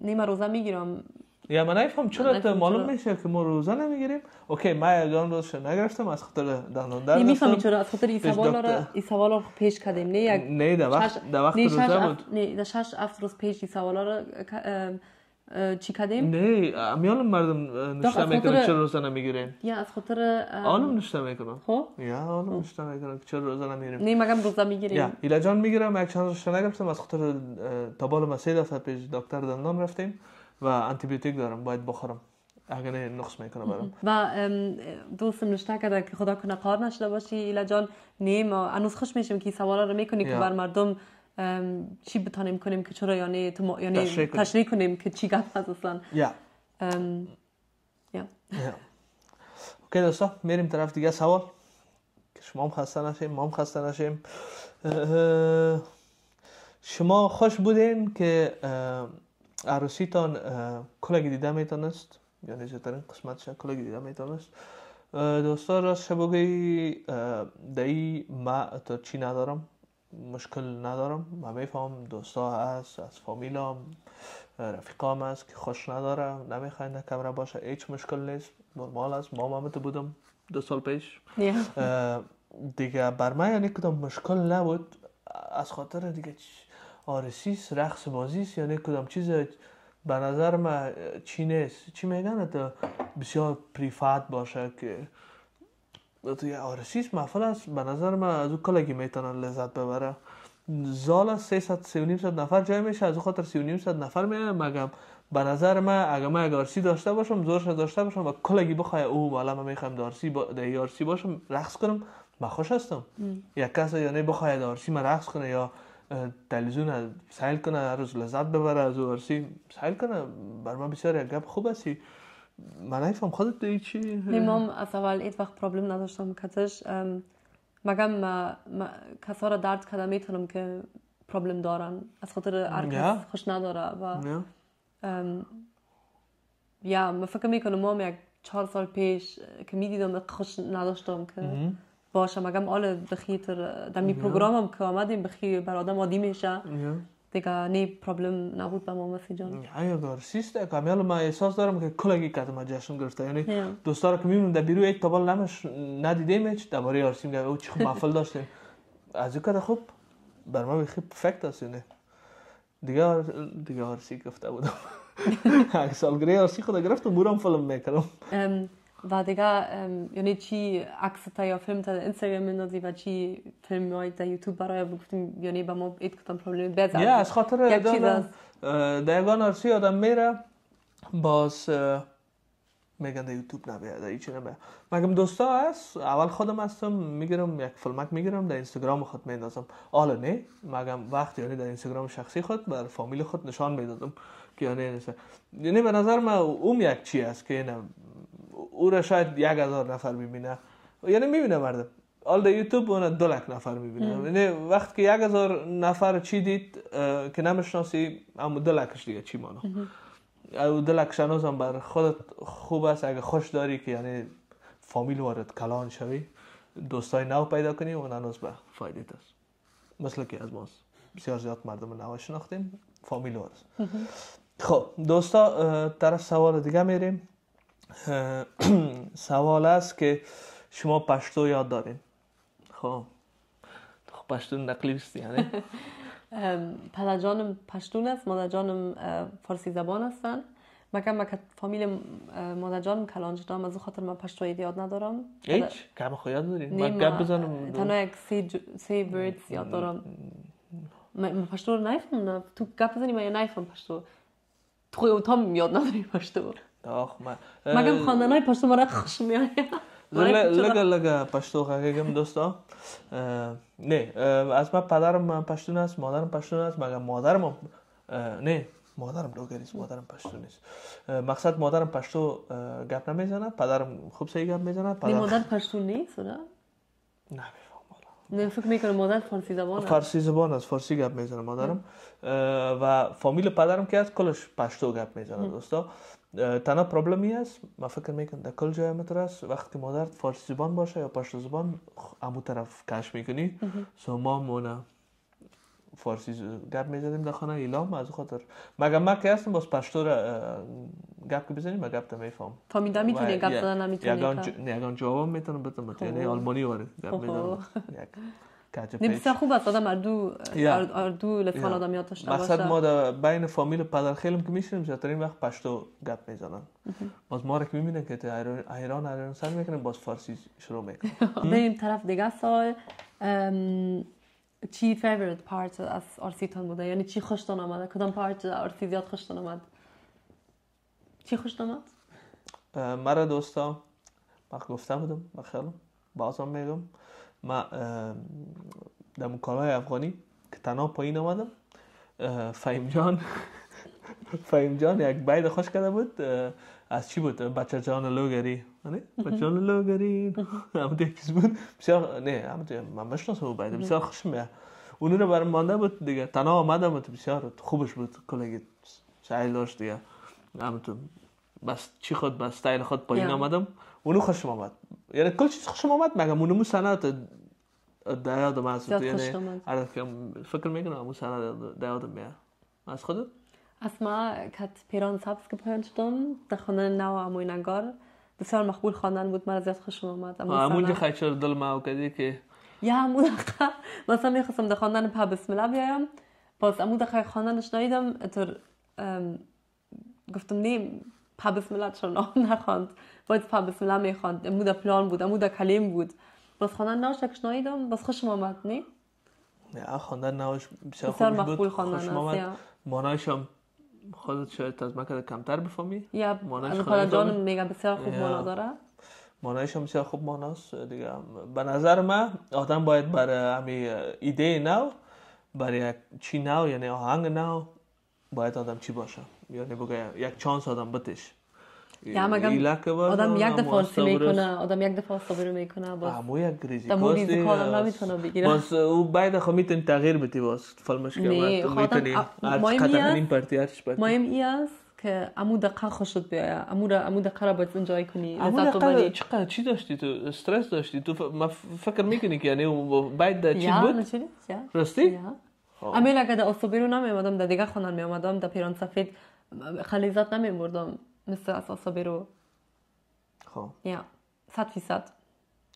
نیمه روزه میگیرم یا من نفهم چرا معلوم میشه که ما روزه نمیگیریم اوکی من یگان روز نگرفتم از خاطر دندان درد نمیفهمی چرا از خاطر این سوال را این سوال را پیش کردیم نه یک نه در وقت در وقت روزه بود نه در شش هفت روز پیش این سوال را چی کردیم؟ نه امیال مردم نشته میکنن چرا روزه نمیگیریم یا از خاطر آلم نشته میکنن خب یا آلم خب. نشته میکنن چرا روزه نمیگیریم نه مگم روزه میگیریم یا ایلا جان میگیرم یک چند روز نگرفتم از خاطر تبال مسیح دفعه پیش دکتر دندان رفتیم و انتیبیوتیک دارم باید بخورم اگه نه نقص میکنه برام و دوستم نشته کرده که خدا کنه قار نشده باشی ایلا جان نیم انوز خوش میشیم که سوالا رو میکنی که بر مردم چی بتانیم کنیم که چرا یعنی تو یعنی تشریح, کنیم که چی گفت هست اصلا یا یا اوکی دوستا میریم طرف دیگه سوال که شما هم خسته نشیم ما هم خسته نشیم شما خوش بودین که عروسیتان کلگی دیده میتونست یعنی زیادترین قسمت شد کلگی دیده میتونست دوستان راست شبگی دایی ما تا چی ندارم مشکل ندارم ما میفهم دوستا هست از فامیلام رفیقام هست که خوش نداره نمیخوای کمره باشه هیچ مشکل نیست نرمال است ما مامت بودم دو سال پیش دیگه بر من یعنی کدام مشکل نبود از خاطر دیگه چی آرسیس رقص بازیست یعنی کدام چیز به نظر من چی نیست چی میگن تا بسیار پریفات باشه که یه آرسیس مفل است به نظر من از او کلگی میتونن لذت ببره زال 300 صد نفر جای میشه از خاطر ست نفر میاد مگم به نظر من ما من آرسی داشته باشم زورش داشته باشم و کلگی بخوای او بالا من میخوام دارسی با باشم رقص کنم من خوش هستم یک کس یعنی بخوای دارسی من رقص کنه یا تلویزیون از سیل کنه هر روز لذت ببره از ورسی، سایل کنه بر ما بسیار یک گپ خوب است من نفهم خودت دیگه چی نمام از اول ایت وقت پرابلم نداشتم کتش مگم کسا را درد کده میتونم که پرابلم دارن از خاطر هر خوش نداره و یا من فکر میکنم ما یک چهار سال پیش که میدیدم خوش نداشتم که باشه اگه آل بخی تر پروگرام هم که آمدیم بخی بر آدم عادی میشه دیگه نی پرابلم نبود به ما مسی جان یادگار سیسته کامیال ما احساس دارم که کلگی ما جشن گرفته یعنی دوستا که میبینیم در بیرو ایت تابال نمش ندیدیم هیچ درباره آرسیم گفت او چی خوب محفل داشتیم از این خوب بر ما بخی پرفکت است یعنی دیگه دیگه آرسی گفته بودم اگه سالگری آرسی خود گرفتم بورم فلم میکرم و دیگه یعنی چی عکس تا در این سر و چی تر در یوتیوب برای ب یعنی با ما م پرو ببد از خاطر رو دیگان آارسی آدم میره باز میگن یوتوب ن بیاده به مم دوست هست اول خودم هستم میگرم یک فلمک میگیرم در اینستاگرام خود میدام حالا نه مم وقتی یعنی در اینستاگرام شخصی خود بر فامیل خود نشان میدادم ینی یعنی به نظر اون چی که او را شاید یک هزار نفر میبینه یعنی میبینه مردم آل یوتیوب اون دلک نفر میبینه یعنی وقت که یک هزار نفر چی دید که نمیشناسی اما دلکش دیگه چی مانا او دو لکش هم بر خودت خوب است اگه خوش داری که یعنی فامیل وارد کلان شوی دوستای نو پیدا کنی اون هنوز به فایده است مثل که از ما بسیار زیاد مردم نو شناختیم فامیل وارد خب دوستا طرف سوال دیگه میریم سوال است که شما پشتو یاد دارین خب خب پشتو نقلی بستی یعنی پدر جانم پشتون است مادر جانم فارسی زبان هستن مگر مکت فامیل مادر جانم کلانج دارم از خاطر من پشتو یاد ندارم هیچ کم خو یاد دارین من گپ بزنم تنها یک سی سی یاد دارم من پشتو رو نه تو گپ بزنی من نفهمم پشتو تو تا یاد نداری پشتو آخ ما مګم خاندانای پښتو مرا خوش میاد لگا لگه پشتو گم دوستا نه از ما پدرم پښتون است مادرم پښتون است مگر مادرم نه مادرم لوگری است مادرم پشتون نیست مقصد مادرم پشتو گپ نمیزنه پدرم خوب سعی گپ میزنه پدرم مادر پشتون نیست نه نه فکر میکنم مادر فارسی زبان است فارسی زبان است فارسی گپ میزنه مادرم و فامیل پدرم که از کلش پشتو گپ میزنه دوستا تنها پروبلمی است ما فکر میکن در کل جای متر است وقتی مادر فارسی زبان باشه یا پشت زبان امو طرف کش میکنی سو ما مونه فارسی گپ میزنیم در خانه ایلام از خاطر مگه ما که هستم باز پشتو گپ که بزنیم گپ تا میفهم فهمیده میتونه گپ دادن نمیتونه یگان جواب میتونم بتونم یعنی خب. آلمانی واره گپ خب. میزنم نویسه خوبه است آدم اردو اردو لطفا yeah. آدمیات داشته باشه ما در بین فامیل پدر هم که میشنیم زیادتر این وقت پشتو گپ میزنن باز ما را که میبینن که ایران ایران سر میکنن باز فارسی شروع میکنن بریم طرف دیگه سال چی فیوریت پارت از آرسیتان بوده یعنی چی خوشتان آمده کدام پارت آرسی زیاد خوشتان آمد چی خوشتان آمد مرا دوستا من گفته بودم بخیرم بازم میگم ما در مکالای افغانی که تنها پایین آمدم فهیم جان فایم جان یک باید خوش کرده بود از چی بود بچه جان لوگری یعنی بچه جان لوگری همون دیگه چیز بود نه همون من بشناسم بود باید بسیار خوش میاد اونو رو برم مانده بود دیگه تنها آمده بود بسیار خوبش بود کلگی سعی داشت دیگه همون بس چی خود بس تایل خود پایین آمدم اونو خوشم آمد یعنی کل چیز خوشم آمد مگم اونو مو سنت ده یادم از تو یعنی عرض فکر میکنم اون سنه ده یادم میاد از خودت؟ اسما کت پیران سبز که پایان شدم در خانه نو اموی نگار بسیار مقبول خواندن بود من زیاد خوشم آمد امون که خیلی دل ماو کردی که یا امون دقیقه مثلا میخواستم در خواندن په بسم الله بیایم باز امون دقیقه خواندنش نایدم اتر گفتم نه په بسم الله چرا نخواند باید په بسم الله میخواند امون در پلان بود امون در کلیم بود بس خواندن ناوش اکش نایدم بس خوشم آمد نه؟ نه خواندن نوش بسیار خوش بود خوشم آمد مانایش هم خودت شاید از من کمتر بفهمی یا از جان میگه بسیار خوب مانا داره مانایش هم بسیار خوب ماناست دیگه به نظر من آدم باید برای همی ایده نو برای چی نو یعنی آهنگ نو باید آدم چی باشه یعنی بگه یک چانس آدم بتش یا ما گم آدم یک دفعه سی میکنه آدم یک دفعه آسیب میکنه با امو یک ریزیکاست تمو ریزیکا آدم نمیتونه بگیره باز او بعد خو خب میتون تغییر بده باز فلمش که میتونی قطعا این پارتی هرش پارتی مهم ای است که امو دقه خوشت بیاید امو را امو دقه را باید انجای کنی امو دقه چقدر چی داشتی تو استرس داشتی تو ما فکر میکنی که یعنی باید چی بود راستی خب. امیل اگه در آسوبی رو نمیمدم در دیگه خونم میامدم در پیران سفید خلیزت نمیمردم Mr. Asasaberu. خب یا صد فیصد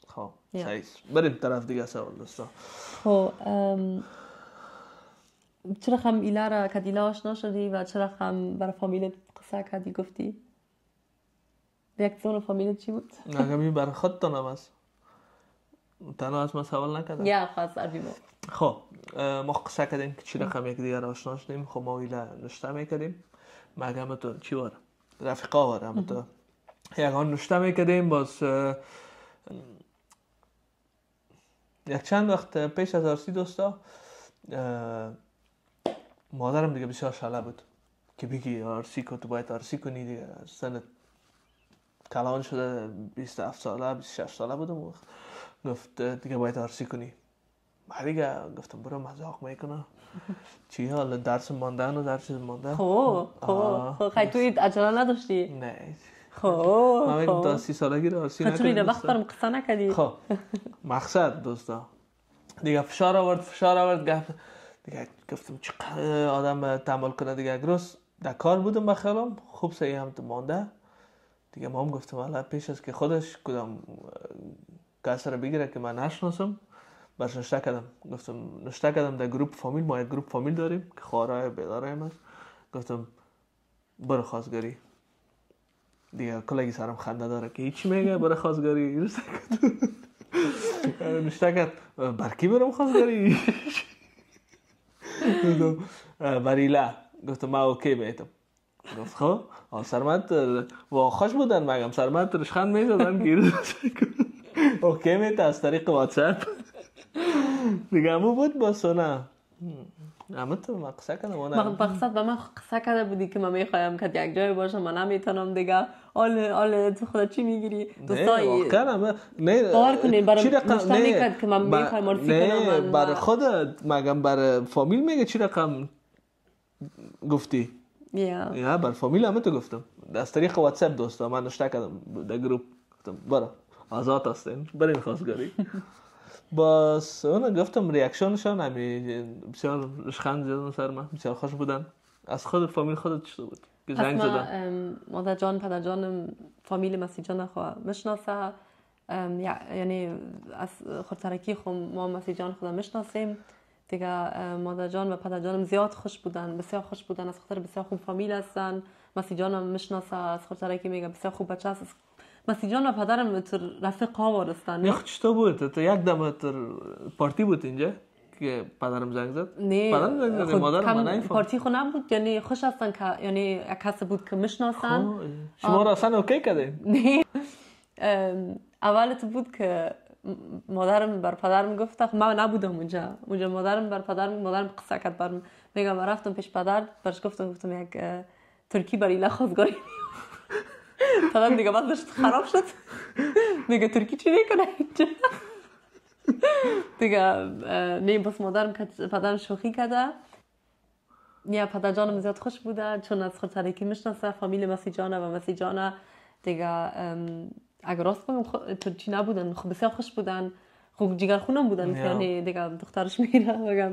خب صحیح بریم طرف دیگه سوال دوستا خب چرا خم ایلا را کد ایلا آشنا شدی و چرا خم برای فامیلت قصه کردی گفتی ریاکسیون فامیلت چی بود؟ نگم این برای خود تانم است تنها از من سوال نکردی یا خواست عربی ما خب ما قصه کردیم که چی رقم یک دیگر آشنا شدیم خب ما ایلا نشته میکردیم مگم تو چی بارم رفیقا یک آن نشته کردیم باز یک چند وقت پیش از آرسی دوستا مادرم دیگه بسیار شاله بود که بگی آرسی کن تو باید آرسی کنی دیگه سن کلان شده 27 ساله 26 ساله بودم وقت گفت دیگه باید آرسی کنی دیگه گفتم برو مزاق میکنه چی حالا درس ماندن و درس ماندن خب خب, خب، خیلی توی عجله نداشتی نه خب من تا سی سالگی رارسی خب چون وقت برم قصه نکردی خب مقصد دوستا دیگه فشار آورد فشار آورد گفت دیگه گفتم چقدر آدم تعمل کنه دیگه گروس در کار بودم بخیرم خوب سعی هم مانده دیگه ما هم گفتم حالا پیش از که خودش کدام کسر بگیره که من نشناسم برش نشته کردم گفتم نشته کردم در گروپ فامیل ما یک گروپ فامیل داریم که خوارای بیدارای گفتم برو خواستگاری دیگه کلگی سرم خنده داره که هیچی میگه برو خواستگاری نشته کرد آره، برکی برم خواستگاری گفتم بریله گفتم من اوکی بیتم گفت خب آن و خوش بودن مگم سرمت رشخند میزدن گیر اوکی میتا از طریق واتساپ دیگه بود با سونا اما تو مقصه کنه مقصد به من قصه کرده بودی که من میخوایم که یک جای باشم من نمیتونم دیگه آل آل تو خدا چی میگیری دوستایی نه کار کنیم برای مشتم میکرد که من میخوایم فکر کنم برای خودت مگم برای فامیل میگه چی رقم گفتی یا یا بر فامیل هم تو گفتم از طریق واتساپ دوستا من نشته کردم در گروپ گفتم برا آزاد هستین برین خواستگاری بس اون گفتم ریاکشنشان همی بسیار رشخند زدن سر بسیار خوش بودن از خود فامیل خودت شده بود که زنگ زدن مادر جان پدر جان فامیل مسیح جان خواه مشناسه یعنی از خطرکی خو ما مسیح جان خودم مشناسیم دیگه مادر جان و پدر جانم زیاد خوش بودن بسیار خوش بودن از خاطر بسیار خوب فامیل هستن مسیح جانم مشناسه از میگه بسیار خوب بچه جان و پدرم تر رفیق ها وارستن نه چطور بود تو یک دم تر پارتی بود اینجا که پدرم زنگ زد نه پدرم زنگ زد مادر من پارتی خو نبود یعنی خوش هستن که یعنی یک کس بود که مشناسن. شما را اصلا اوکی کده نه اول تو بود که مادرم بر پدرم گفت من نبودم اونجا اونجا مادرم بر پدرم مادرم قصه کرد برم میگم رفتم پیش پدر برش گفتم گفتم یک ترکی بر ایله خواستگاری Dadam دیگه bazlashib خراب شد شد دیگه chirek کنه دیگه نه پس مادرم پدرم شوخی کرده یا پدر جانم زیاد خوش بوده چون از خود ترکی میشناسه فامیل مسی جانه و مسی جانه دیگه اگر راست بگم ترکی نبودن خب بسیار خوش بودن خوب جگر خونم بودن یعنی دیگه دخترش میره بگم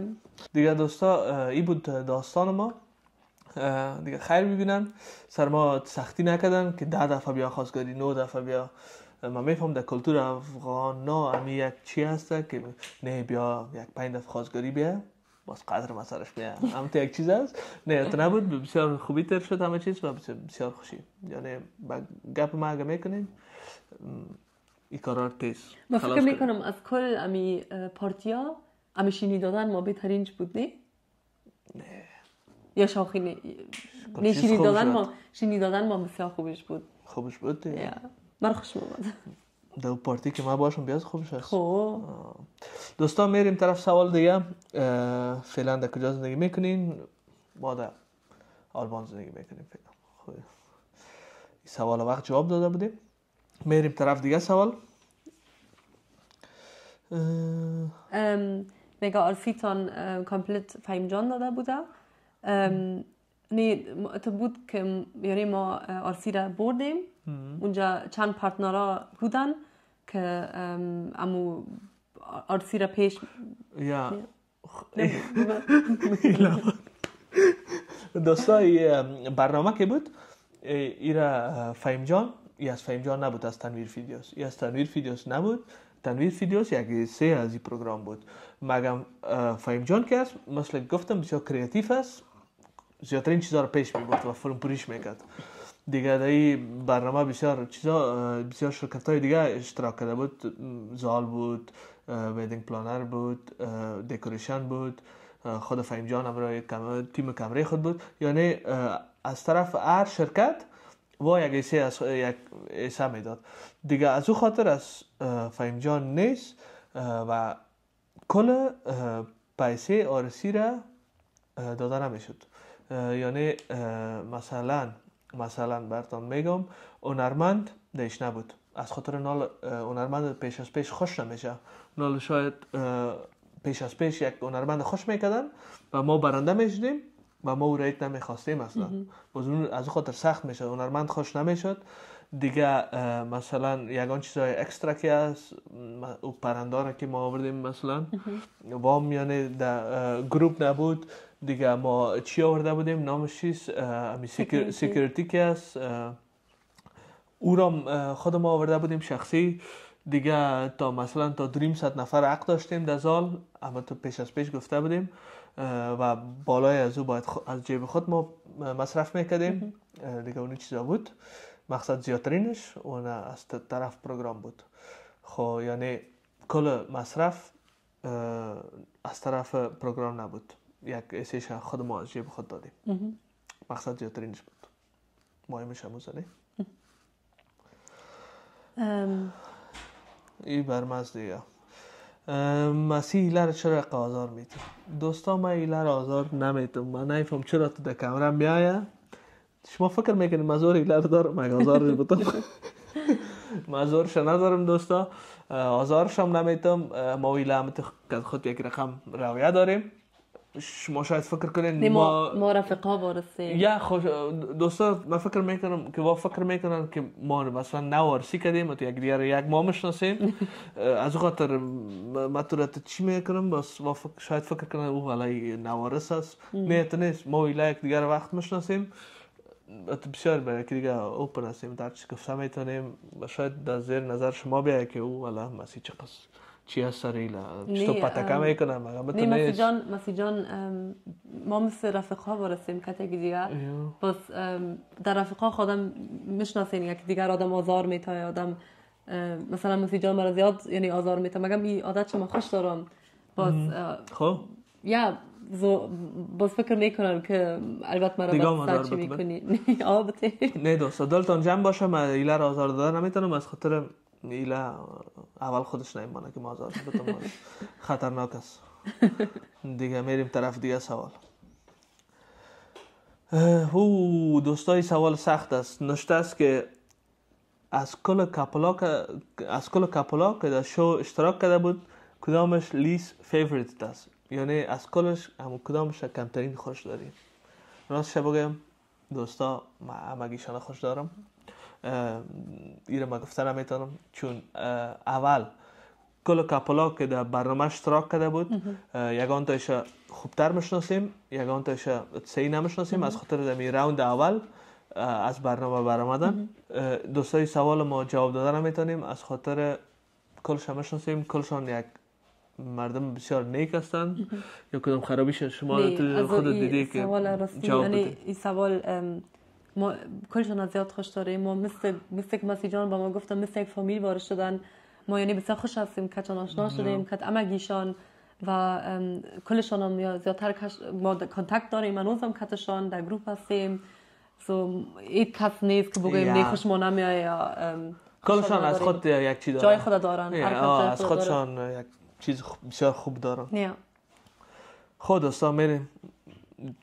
دیگه دوستا ای بود داستان ما دیگه خیر میبینن سر ما سختی نکردن که ده دفعه بیا خواستگاری نو دفعه بیا من میفهم در کلتور افغان نا امی یک چی هسته که نه بیا یک پنج دفعه خواستگاری بیا باز قدر مسارش بیا هم یک چیز هست نه تو نبود بسیار خوبی تر شد همه چیز و بسیار خوشی یعنی با گپ ما اگه میکنیم ای کارار تیز ما فکر میکنم از کل امی پارتیا امی شینی دادن ما بهترینج بود نه یا شاخی ن... خب، نشینی دادن ما شینی دادن ما بسیار خوبش بود خوبش بود دیگه من خوش بود در پارتی که ما باشم بیاد خوبش هست خوب دوستان میریم طرف سوال دیگه فعلا در کجا زندگی میکنین ما در آلمان زندگی میکنیم فعلا خوب سوال وقت جواب داده بودیم میریم طرف دیگه سوال میگه ام مگه آرفیتان کامپلیت فایم جان داده بوده نه تو بود که یعنی ما را بردیم اونجا چند پارتنرا بودن که امو را پیش یا دوستای برنامه که بود ایرا فایم جان یا از فایم جان نبود از تنویر فیدیوس ای از تنویر فیدیوس نبود تنویر فیدیوس یک سه از پروگرام بود مگم فایم جان که است مثل گفتم بسیار کریاتیف است زیاترین چیزها رو پیش میبرد و فیلم پوریش میکرد دیگه در این برنامه بسیار چیزا بسیار شرکت های دیگه اشتراک کرده بود زال بود ویدنگ پلانر بود دکوریشن بود خود فهیم جان یک کم... تیم کمره خود بود یعنی از طرف هر شرکت و یک ایسه از یک ایسه میداد دیگه از او خاطر از فهیم جان نیست و کل پیسه آرسی را داده نمیشد Eh, یعنی eh, مثلا مثلا برتون میگم اونرمند دیش نبود از خاطر نال اونرمند eh، پیش از پیش خوش نمیشه نال شاید پیش از پیش یک اونرمند خوش میکردن و ما برنده میشدیم و ما او رایت نمیخواستیم اصلا اون از خاطر سخت میشد اونرمند خوش نمیشد دیگه مثلا یگان چیزای اکسترا که است او پرنداره که ما آوردیم مثلا وام یعنی در گروپ نبود دیگه ما چی آورده بودیم نامش چیست امی سیکرتی که است او را خود ما آورده بودیم شخصی دیگه تا مثلا تا دریم ست نفر عقد داشتیم در زال اما تو پیش از پیش گفته بودیم و بالای از او باید از جیب خود ما مصرف میکردیم دیگه اون چیزا بود مقصد زیادترینش اون از طرف پروگرام بود خب یعنی کل مصرف از طرف پروگرام نبود یک اسیش خود ما از جیب خود دادیم مقصد زیادترینش بود مهمش هم زنه این برمز دیگه مسیح ایله چرا آزار میتون دوستا ما ایله آزار نمیتون من نیفهم چرا تو در کمره میایه شما فکر میکنید مزور ایله دارم مگه آزار رو بتم مزورش ندارم دوستا آزارش هم نمیتم ما ایله هم خود یک رقم رویه داریم شما شاید فکر کنین... ما ما رفقا وارثه یا خوش دوستا من فکر میکنم که وا فکر میکنن که ما مثلا نوارسی کردیم تو یک یک ما مشناسیم از خاطر ما تو چی میکنم بس وا شاید فکر کنن او حالا نوارس است نه نیست ما ویلا یک دیگر وقت مشناسیم بسیار برای یک دیگر اوپن هستیم در چی گفتم میتونیم شاید در زیر نظر شما بیایی که او حالا مسیح چقدر چی چیا سریلا چطور پتکه میکنم نه مسیجان مسیجان ما مثل رفقها برسیم کته دیگه بس در رفقها خودم میشناسین یک دیگر آدم آزار میتای آدم مثلا مسیجان مرا زیاد یعنی آزار میتای مگم این عادت شما خوش دارم باز خب یا بس فکر میکنم که البته مرا دیگه آزار میکنی نه دوست دلتان جمع باشه من را آزار داده از خاطر ایلا اول خودش نمیمانه که مازار خطرناک است دیگه میریم طرف دیگه سوال او دوستای سوال سخت است نشته است که از کل کپلا از کل که در شو اشتراک کرده بود کدامش لیس فیوریت است یعنی از کلش هم کدامش کمترین خوش داریم راست بگم دوستا ما همگیشان خوش دارم ایره ما گفته نمیتونم چون اول کل کپلا که در برنامه اشتراک کرده بود یگان تایش خوبتر میشناسیم یگان تایش سهی نمشناسیم از خاطر دمی راوند اول از برنامه برآمدن دوستای سوال ما جواب داده نمیتونیم از خاطر کلش میشناسیم کلشان یک مردم بسیار نیک هستن یا کدام خرابیش شما خود دیدی که جواب یعنی این سوال ما کلشان از زیاد خوش داره ما مثل مثل جان با ما گفتن مثل یک فامیل وارد شدن ما یعنی بسیار خوش هستیم که چون آشنا شدیم که امگیشان و کلشان هم زیادتر ما کنتکت داریم من هم کتشان در گروپ هستیم سو ایت کس نیست که بگویم نه خوش ما نمی یا کلشان از خود یک چی دارن جای خود دارن از خودشان یک چیز بسیار خوب دارن خود خب دوستان میریم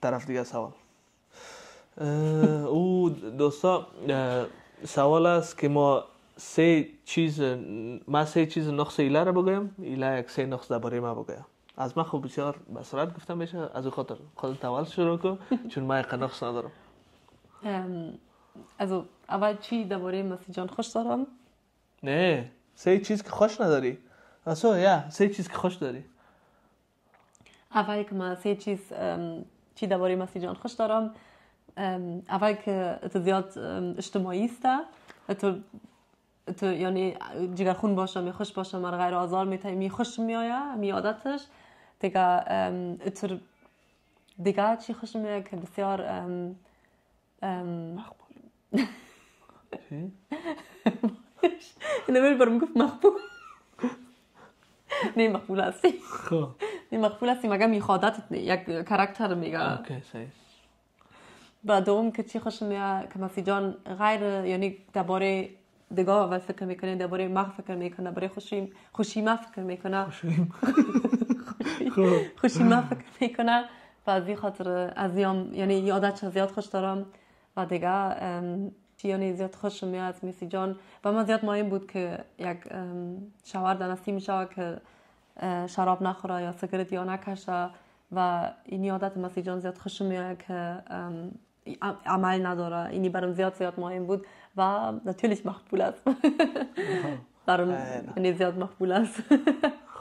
طرف دیگه سوال او دوستا سوال است که ما سه چیز ما سه چیز نقص ایله رو بگویم ایله یک سه نقص درباره ما بگویم از من خوب بسیار به گفتم میشه از او خاطر خود تول شروع کن چون ما یک نقص ندارم از اول چی درباره مسیح جان خوش دارم نه سه چیز که خوش نداری اصلا یا سه چیز که خوش داری اول که من سه چیز چی درباره مسیح جان خوش دارم که të zjat اجتماعیسته تو تو یعنی جگرخون باشه می خوش باشه مر غیر آزار می می خوش می آیا می عادتش دیگه اتر دیگه چی خوش می که بسیار ام مقبول برم گفت مقبول نه مقبول هستی نه مقبول هستی مگه می نی. یک کرکتر میگه اوکی صحیح با که چی خوشم یا که جان غیر یعنی درباره دگاه اول فکر میکنه درباره ما فکر میکنه برای خوشیم ما فکر میکنه خوشیم ما فکر میکنه و از این خاطر از یعنی یادت زیاد خوش دارم و دیگه یعنی زیاد خوشم میاد از میسی جان و ما زیاد مایم بود که یک شوار در میشه که شراب نخوره یا سگرت یا نکشه و این یادت مسیح جان زیاد خوشم میاد که عمل نداره اینی برام زیاد زیاد مهم بود و natürlich مقبول است برام اینی زیاد مقبول است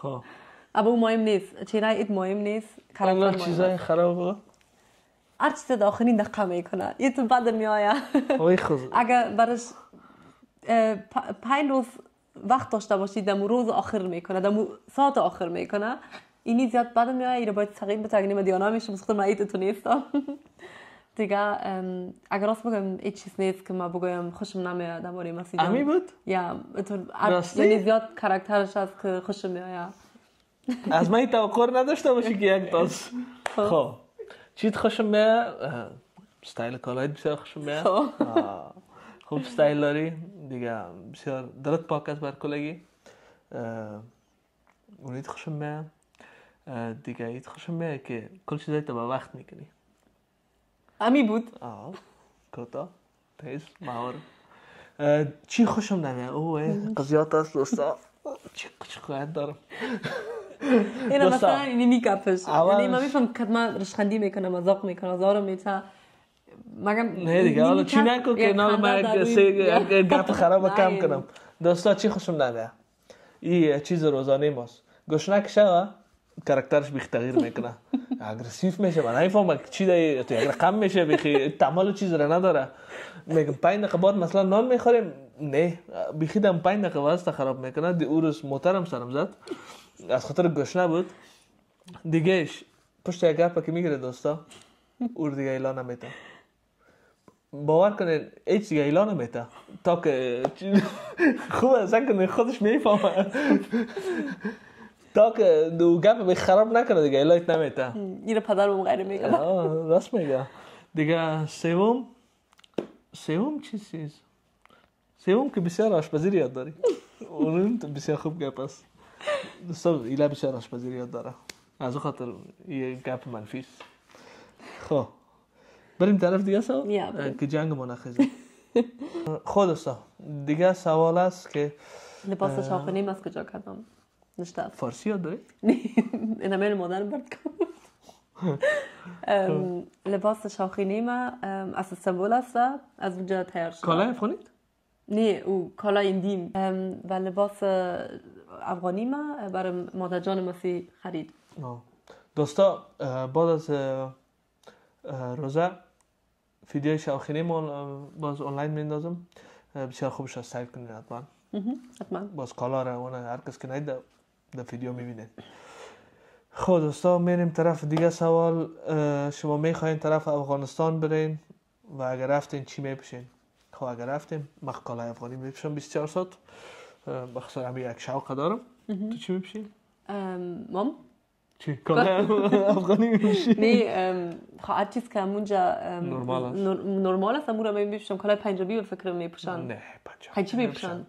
خب اما مهم نیست چیزای اید مهم نیست خراب چیزای خراب هر چیز داخلی نقه میکنه یه تو بعد میآیه اگر برش پنج روز وقت داشته باشید دم روز آخر میکنه دم ساعت آخر میکنه اینی زیاد بعد میآیه رو باید سقیم بتگنیم دیانا میشه بسخت من نیستم دیگه اگر راست بگم ایچ چیز نیست که ما بگویم خوشم نمی می در امی بود؟ یا زیاد کرکترش هست که خوشم می آید از من این توقع نداشته باشی که یک تاس خب چیت خوشم می آید؟ ستایل بسیار خوشم می خوب خب ستایل داری؟ دیگه بسیار درد پاک بر برکولگی اونیت خوشم می دیگه ایت خوشم می که کل چیزایی تو با وقت میکنی امی بود آه کوتاه پیس مهار چی خوشم نمیاد اوه قضیات هست دوستا چی خواهد دارم اینا مثلا اینی کپش یعنی من میفهم که ما رشخندی میکنم مذاق میکنم زارم میتا مگم نه دیگه حالا چی نکو که نال اگر گپ خراب کم کنم دوستا چی خوشم نمیاد ای چیز روزانه ماست گوش نکشه کاراکترش تغییر میکنه اگریسیو میشه من نمیفهمم چی دای تو اگر قم میشه بیخی، تعامل چیز را نداره میگم پاین نقبات بعد مثلا نان میخوریم نه بیخیدم پاین دقیقه واسه خراب میکنه دی اورس محترم سرم زد از خاطر گشنه بود دیگهش پشت یک گپ که میگیره دوستا اور دیگه ایلا نمیتا باور کنه ایچ دیگه ایلا نمیتا تا که خوب از کنه خودش میفهمه تا که دو گپ به خراب نکنه دیگه الایت نمیته این پدر اون غیر میگه راست میگه دیگه سوم سوم چی چیز سوم که بسیار آشپزی یاد داری اون بسیار خوب گپ است دوستان ایلا بسیار آشپزی یاد داره از اون خاطر یه گپ منفی است خب بریم طرف دیگه سو که جنگ ما نخیزه خود دوستا دیگه سوال است که لباس از کجا کردم نشته فارسی فارسي ولا ايه؟ انا برد لباس شاخي نيما از استنبول است از اونجا تیار شده کالای افغانیت؟ نه او کالای اندیم و لباس افغانی ما برای مادر جان مسی خرید دوستا بعد از روزه فیدیو شاخینه ما باز آنلاین میندازم بسیار خوبش را سایب کنید حتما حتما باز کالا رو هر کس که در ویدیو میبینید خب دوستا میریم طرف دیگه سوال شما میخواین طرف افغانستان برین و اگر رفتین چی میپشین خب اگر رفتیم مقاله افغانی میپشم 24 ساعت بخصوص همی یک شوق دارم تو چی میپشین؟ مام چی؟ افغانی نی نه خواهد خب چیز که همونجا نرمال است نرمال است همون را میپشم کلای پنجابی به فکر میپشن نه پنجابی میپشن؟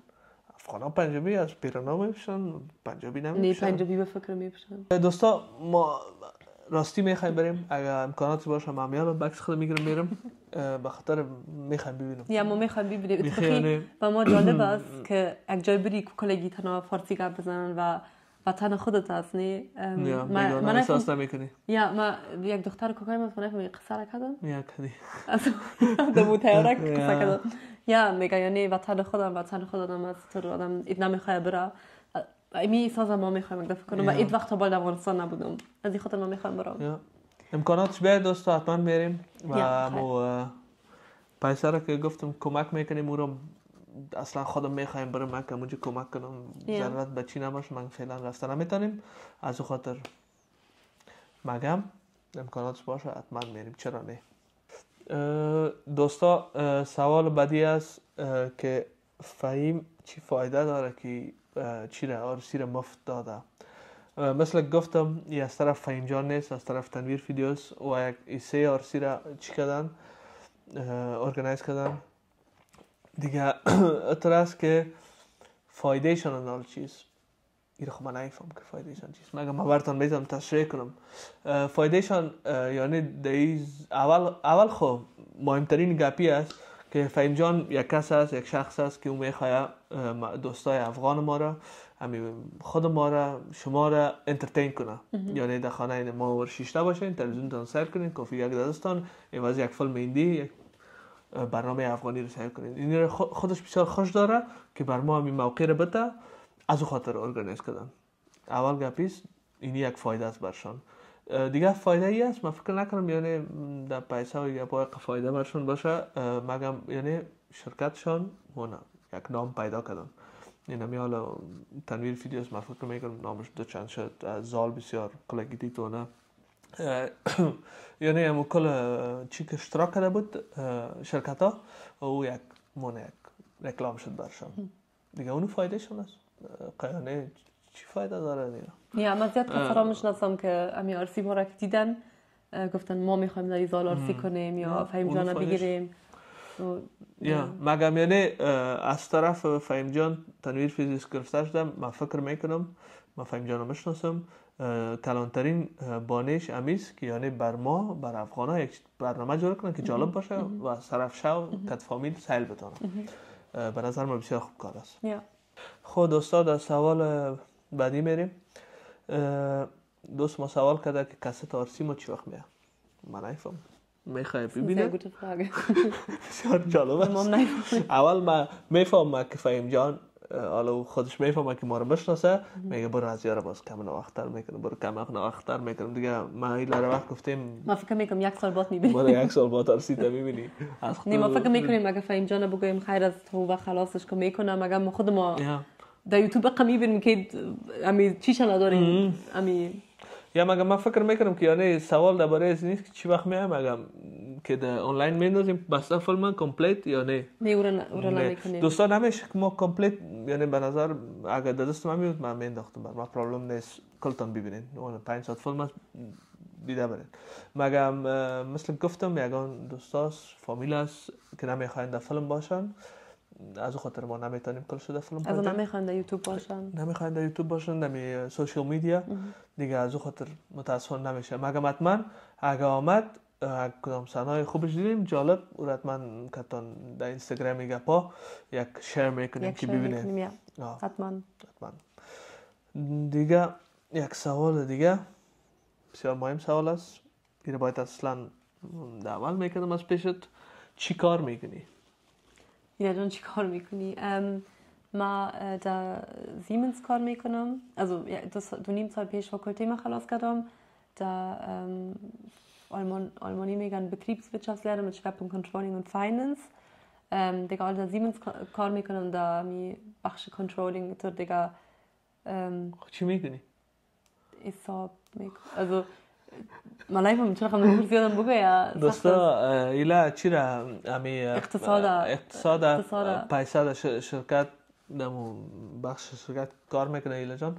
حالا پنجابی از پیرانا میپوشن پنجابی نمیپوشن نه پنجابی به فکر میپوشن دوستا ما راستی میخوایم بریم اگر امکاناتی باشه من میام بکس خود میگیرم میرم به خاطر میخوایم ببینم یا ما میخوایم ببینیم اتفاقی یعنی؟ به ما جالب است که یک جای بری کلگی تنا فارسی گپ بزنن و وطن خودت هست نه من احساس نمیکنی یا ما یک دختر کوکای ما فنف قصه را کردم یا کدی از دمو تیارک قصه کردم یا ja, وطن ja خودم vatane تو vatane از آدم اید mehaja برا امی سازا ما میخوایم دفع کنم و اید وقت باید افغانستان نبودم از این خاطر ما میخوایم برام امکاناتش دوست دوستا حتما میریم و مو پیسه رو که گفتم کمک میکنیم او رو اصلا خودم میخوایم برم من که کمک کنم ضرورت بچی من فعلا راست نمیتونیم از او خاطر مگم امکانات باشه حتما میریم چرا نه دوستا سوال بعدی است که فهیم چی فایده داره که چی را آرسی را مفت داده مثل گفتم یه از طرف فهیم جان نیست از طرف تنویر فیدیوز و یک ایسه آرسی را چی کردن ارگنایز دیگه تر که فایده انال چیز این خب من فهم که فایدهشان چیست مگه من برتان میتونم تشریح کنم فایدهشان یعنی دیز اول اول خب مهمترین گپی است که جان یک کس است یک شخص است که او میخواه دوستای افغان ما را خود ما را شما را انترتین کنه یعنی در خانه ما ورشیشته باشین تان سر کنین کافی یک دادستان، عوض یک فلم ایندی برنامه افغانی رو سر کنین این خودش بسیار خوش داره که بر ما همی موقع رو بده از او خاطر ارگانیز کردن اول گپیس این یک فایده است برشان دیگه فایده ای است من فکر نکنم یعنی در پیسه و باید فایده برشان باشه مگم یعنی شرکتشان مونه یک نام پیدا کردن این یعنی همی حالا تنویر است من فکر میکنم نامش دو چند شد زال بسیار کلگیتی تو نه یعنی امو کل چی که اشتراک کرده بود شرکت ها او یک مونه یک رکلام شد برشان دیگه اونو فایده شون است قیانه چی فایده داره دیگه یا من زیاد کسرا که امی آرسی ما را که دیدن گفتن ما میخوایم در ایزال آرسی کنیم یا فهم جان بگیریم یا مگم یعنی از طرف فایم جان تنویر فیزیس گرفته شدم من فکر میکنم من فهم جان مشناسم کلانترین بانش امیز که یعنی بر ما بر افغان ها یک برنامه جور کنن که جالب باشه و از شو کت سهل بتانه به نظر ما بسیار خوب کار است خب دوستا در سوال بعدی میریم دوست ما سوال کرده که کست آرسی ما چی وقت میاد من نیفهم میخوای ببینه بسیار جالب اول من میفهم که فهیم جان حالا خودش میفهمه که ما رو میشناسه میگه برو از یار باز کم نواختر میکنم برو کم نواختر میکنم دیگه ما این لره وقت گفتیم ما فکر میکنم یک سال بات میبینیم ما یک سال هر سیده میبینیم نه ما فکر میکنیم اگه فهم جان بگویم خیر از تو و خلاصش که میکنم اگه ما خود ما در یوتیوب قمی بینیم که امی چیش نداریم امی یا مگه من فکر میکنم که یعنی سوال درباره از نیست که چی وقت میایم مگه که در آنلاین میندازیم بسته فلم کمپلیت یا نه نه دوستان نمیشه که ما کمپلیت یعنی به نظر اگر دست من میبود من مینداختم بر ما پرابلم نیست کلتان ببینید اون پنج ساعت هست دیده برین مگه مثل گفتم یکان دوستاس فامیل هست که نمیخواین در باشن از خاطر ما نمیتونیم کل شده فلم از نمیخوان در یوتیوب باشن نمیخوان در یوتیوب باشن در سوشیال میدیا دیگه از خاطر متاسفانه نمیشه مگه حتما اگه آمد کدام سنای خوبش دیدیم جالب او رتما کتان در اینستاگرام گپا یک شیر میکنیم که ببینه حتما حتما دیگه یک سوال دیگه بسیار مهم سوال است این باید اصلا اول میکنم از پیشت چی کار میکنی؟ اینا چیکار میکنی ما در سیمنز کار میکنم also das, du nimmst halt پیش Fakultät ما خلاص کردم ähm, Betriebswirtschaftslehre mit Schwerpunkt Controlling und Finance. Ähm, der Galda Siemens Kormikon und da mi Bachsche Controlling, der Digga. Ähm, ist so, also. ما لایف چرا خمده بود زیادم دوستا ایلا چرا امی اقتصاد اقتصاد پیسه شرکت دمو بخش شرکت کار میکنه ایله جان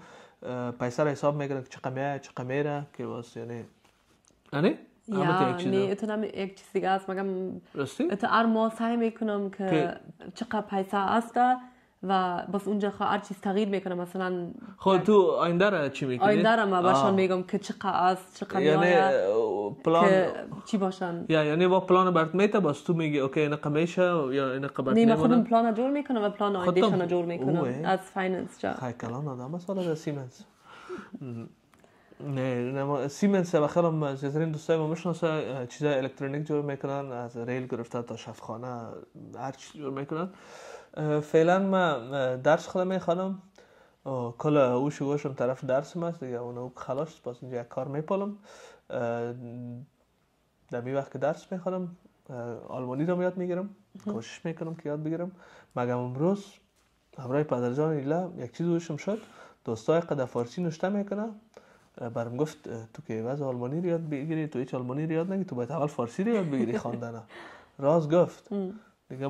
پیسه حساب میکنه چه قمیه چه قمیه را که واسه یعنی یعنی یا نه یعنی اتو نمی یک چیزی دیگه مگم راستی اتو هر سعی میکنم که چقدر پیسه است و بس اونجا هر چیز تغییر میکنه مثلا خود خب یعنی تو آینده را چی میکنی؟ آینده را ما باشان میگم که چقدر است چقدر یعنی پلان چی باشن یا یعنی با پلان برد میته بس تو میگی اوکی اینا قمیشه یا اینا برد نه من خودم پلان جور میکنم و پلان آینده شان جور میکنم از فایننس جا خیلی کلام آدم است ولی سیمنس نه نه سیمنس بخرم از این دوستای ما میشناسه چیزای الکترونیک جور میکنن از ریل گرفته تا شفخانه هر چی جور میکنن فعلا من درس خودم میخوانم کل اوش باشم طرف درس است دیگه اون او خلاص پس اینجا یک کار میپالم در می وقت که درس میخوانم آلمانی رو یاد میگیرم کوشش میکنم که یاد بگیرم مگم امروز همراه پدرجان ایلا یک چیز گوشم شد دوستای قدر فارسی نشته میکنه برم گفت تو که وضع آلمانی رو یاد بگیری تو هیچ آلمانی رو یاد نگی تو باید اول فارسی رو یاد بگیری خواندن راز گفت دیگه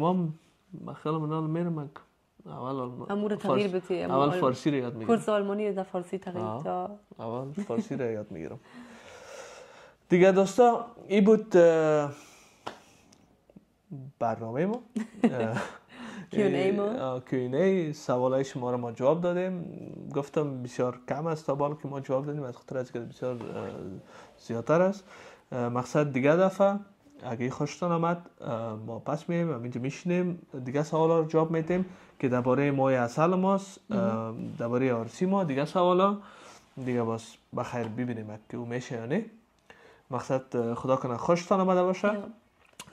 خیلی منال میرم من اول امور تغییر اول فارسی رو یاد میگیرم کورس آلمانی در فارسی تغییر تا اول فارسی رو یاد میگیرم دیگه دوستا ای بود برنامه ما Q&A ما سوال های شما رو ما جواب دادیم گفتم بسیار کم است تا بال که ما جواب دادیم از خاطر از که بسیار زیادتر است مقصد دیگه دفعه اگه خوشتان آمد ما پس میایم و اینجا میشینیم دیگه سوالا رو جواب میدیم که درباره مای اصل ماست درباره آرسی ما دیگه سوالا دیگه باز بخیر ببینیم که او میشه یا نه مقصد خدا کنه خوشتان آمده باشه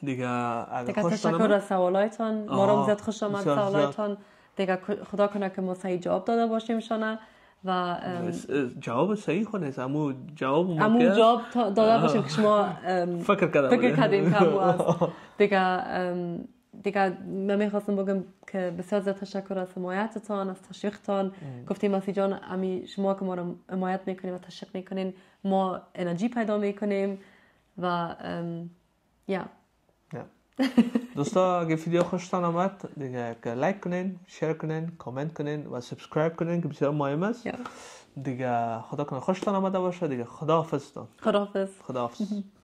دیگه اگه خوشتان تشکر از سوالایتان ما رو زیاد خوش آمد سوالایتان دیگه خدا کنه که ما صحیح جواب داده باشیم شانه و جواب صحیح خود نیست امو جواب امو جواب داده باشیم که شما فکر کردم فکر آره. کردیم که امو دیگه دیگه من میخواستم بگم که بسیار زیاد تشکر از حمایتتان از تشویقتان گفتیم مسیح جان امی شما که ما رو حمایت میکنین و تشویق میکنین ما انرژی پیدا میکنیم و یا دوستا اگه ویدیو خوشتان آمد دیگه لایک کنین شیر کنین کامنت کنین و سبسکرایب کنین که بسیار مهم است دیگه خدا کنه خوشتان آمده باشه دیگه خدا حافظتان خدا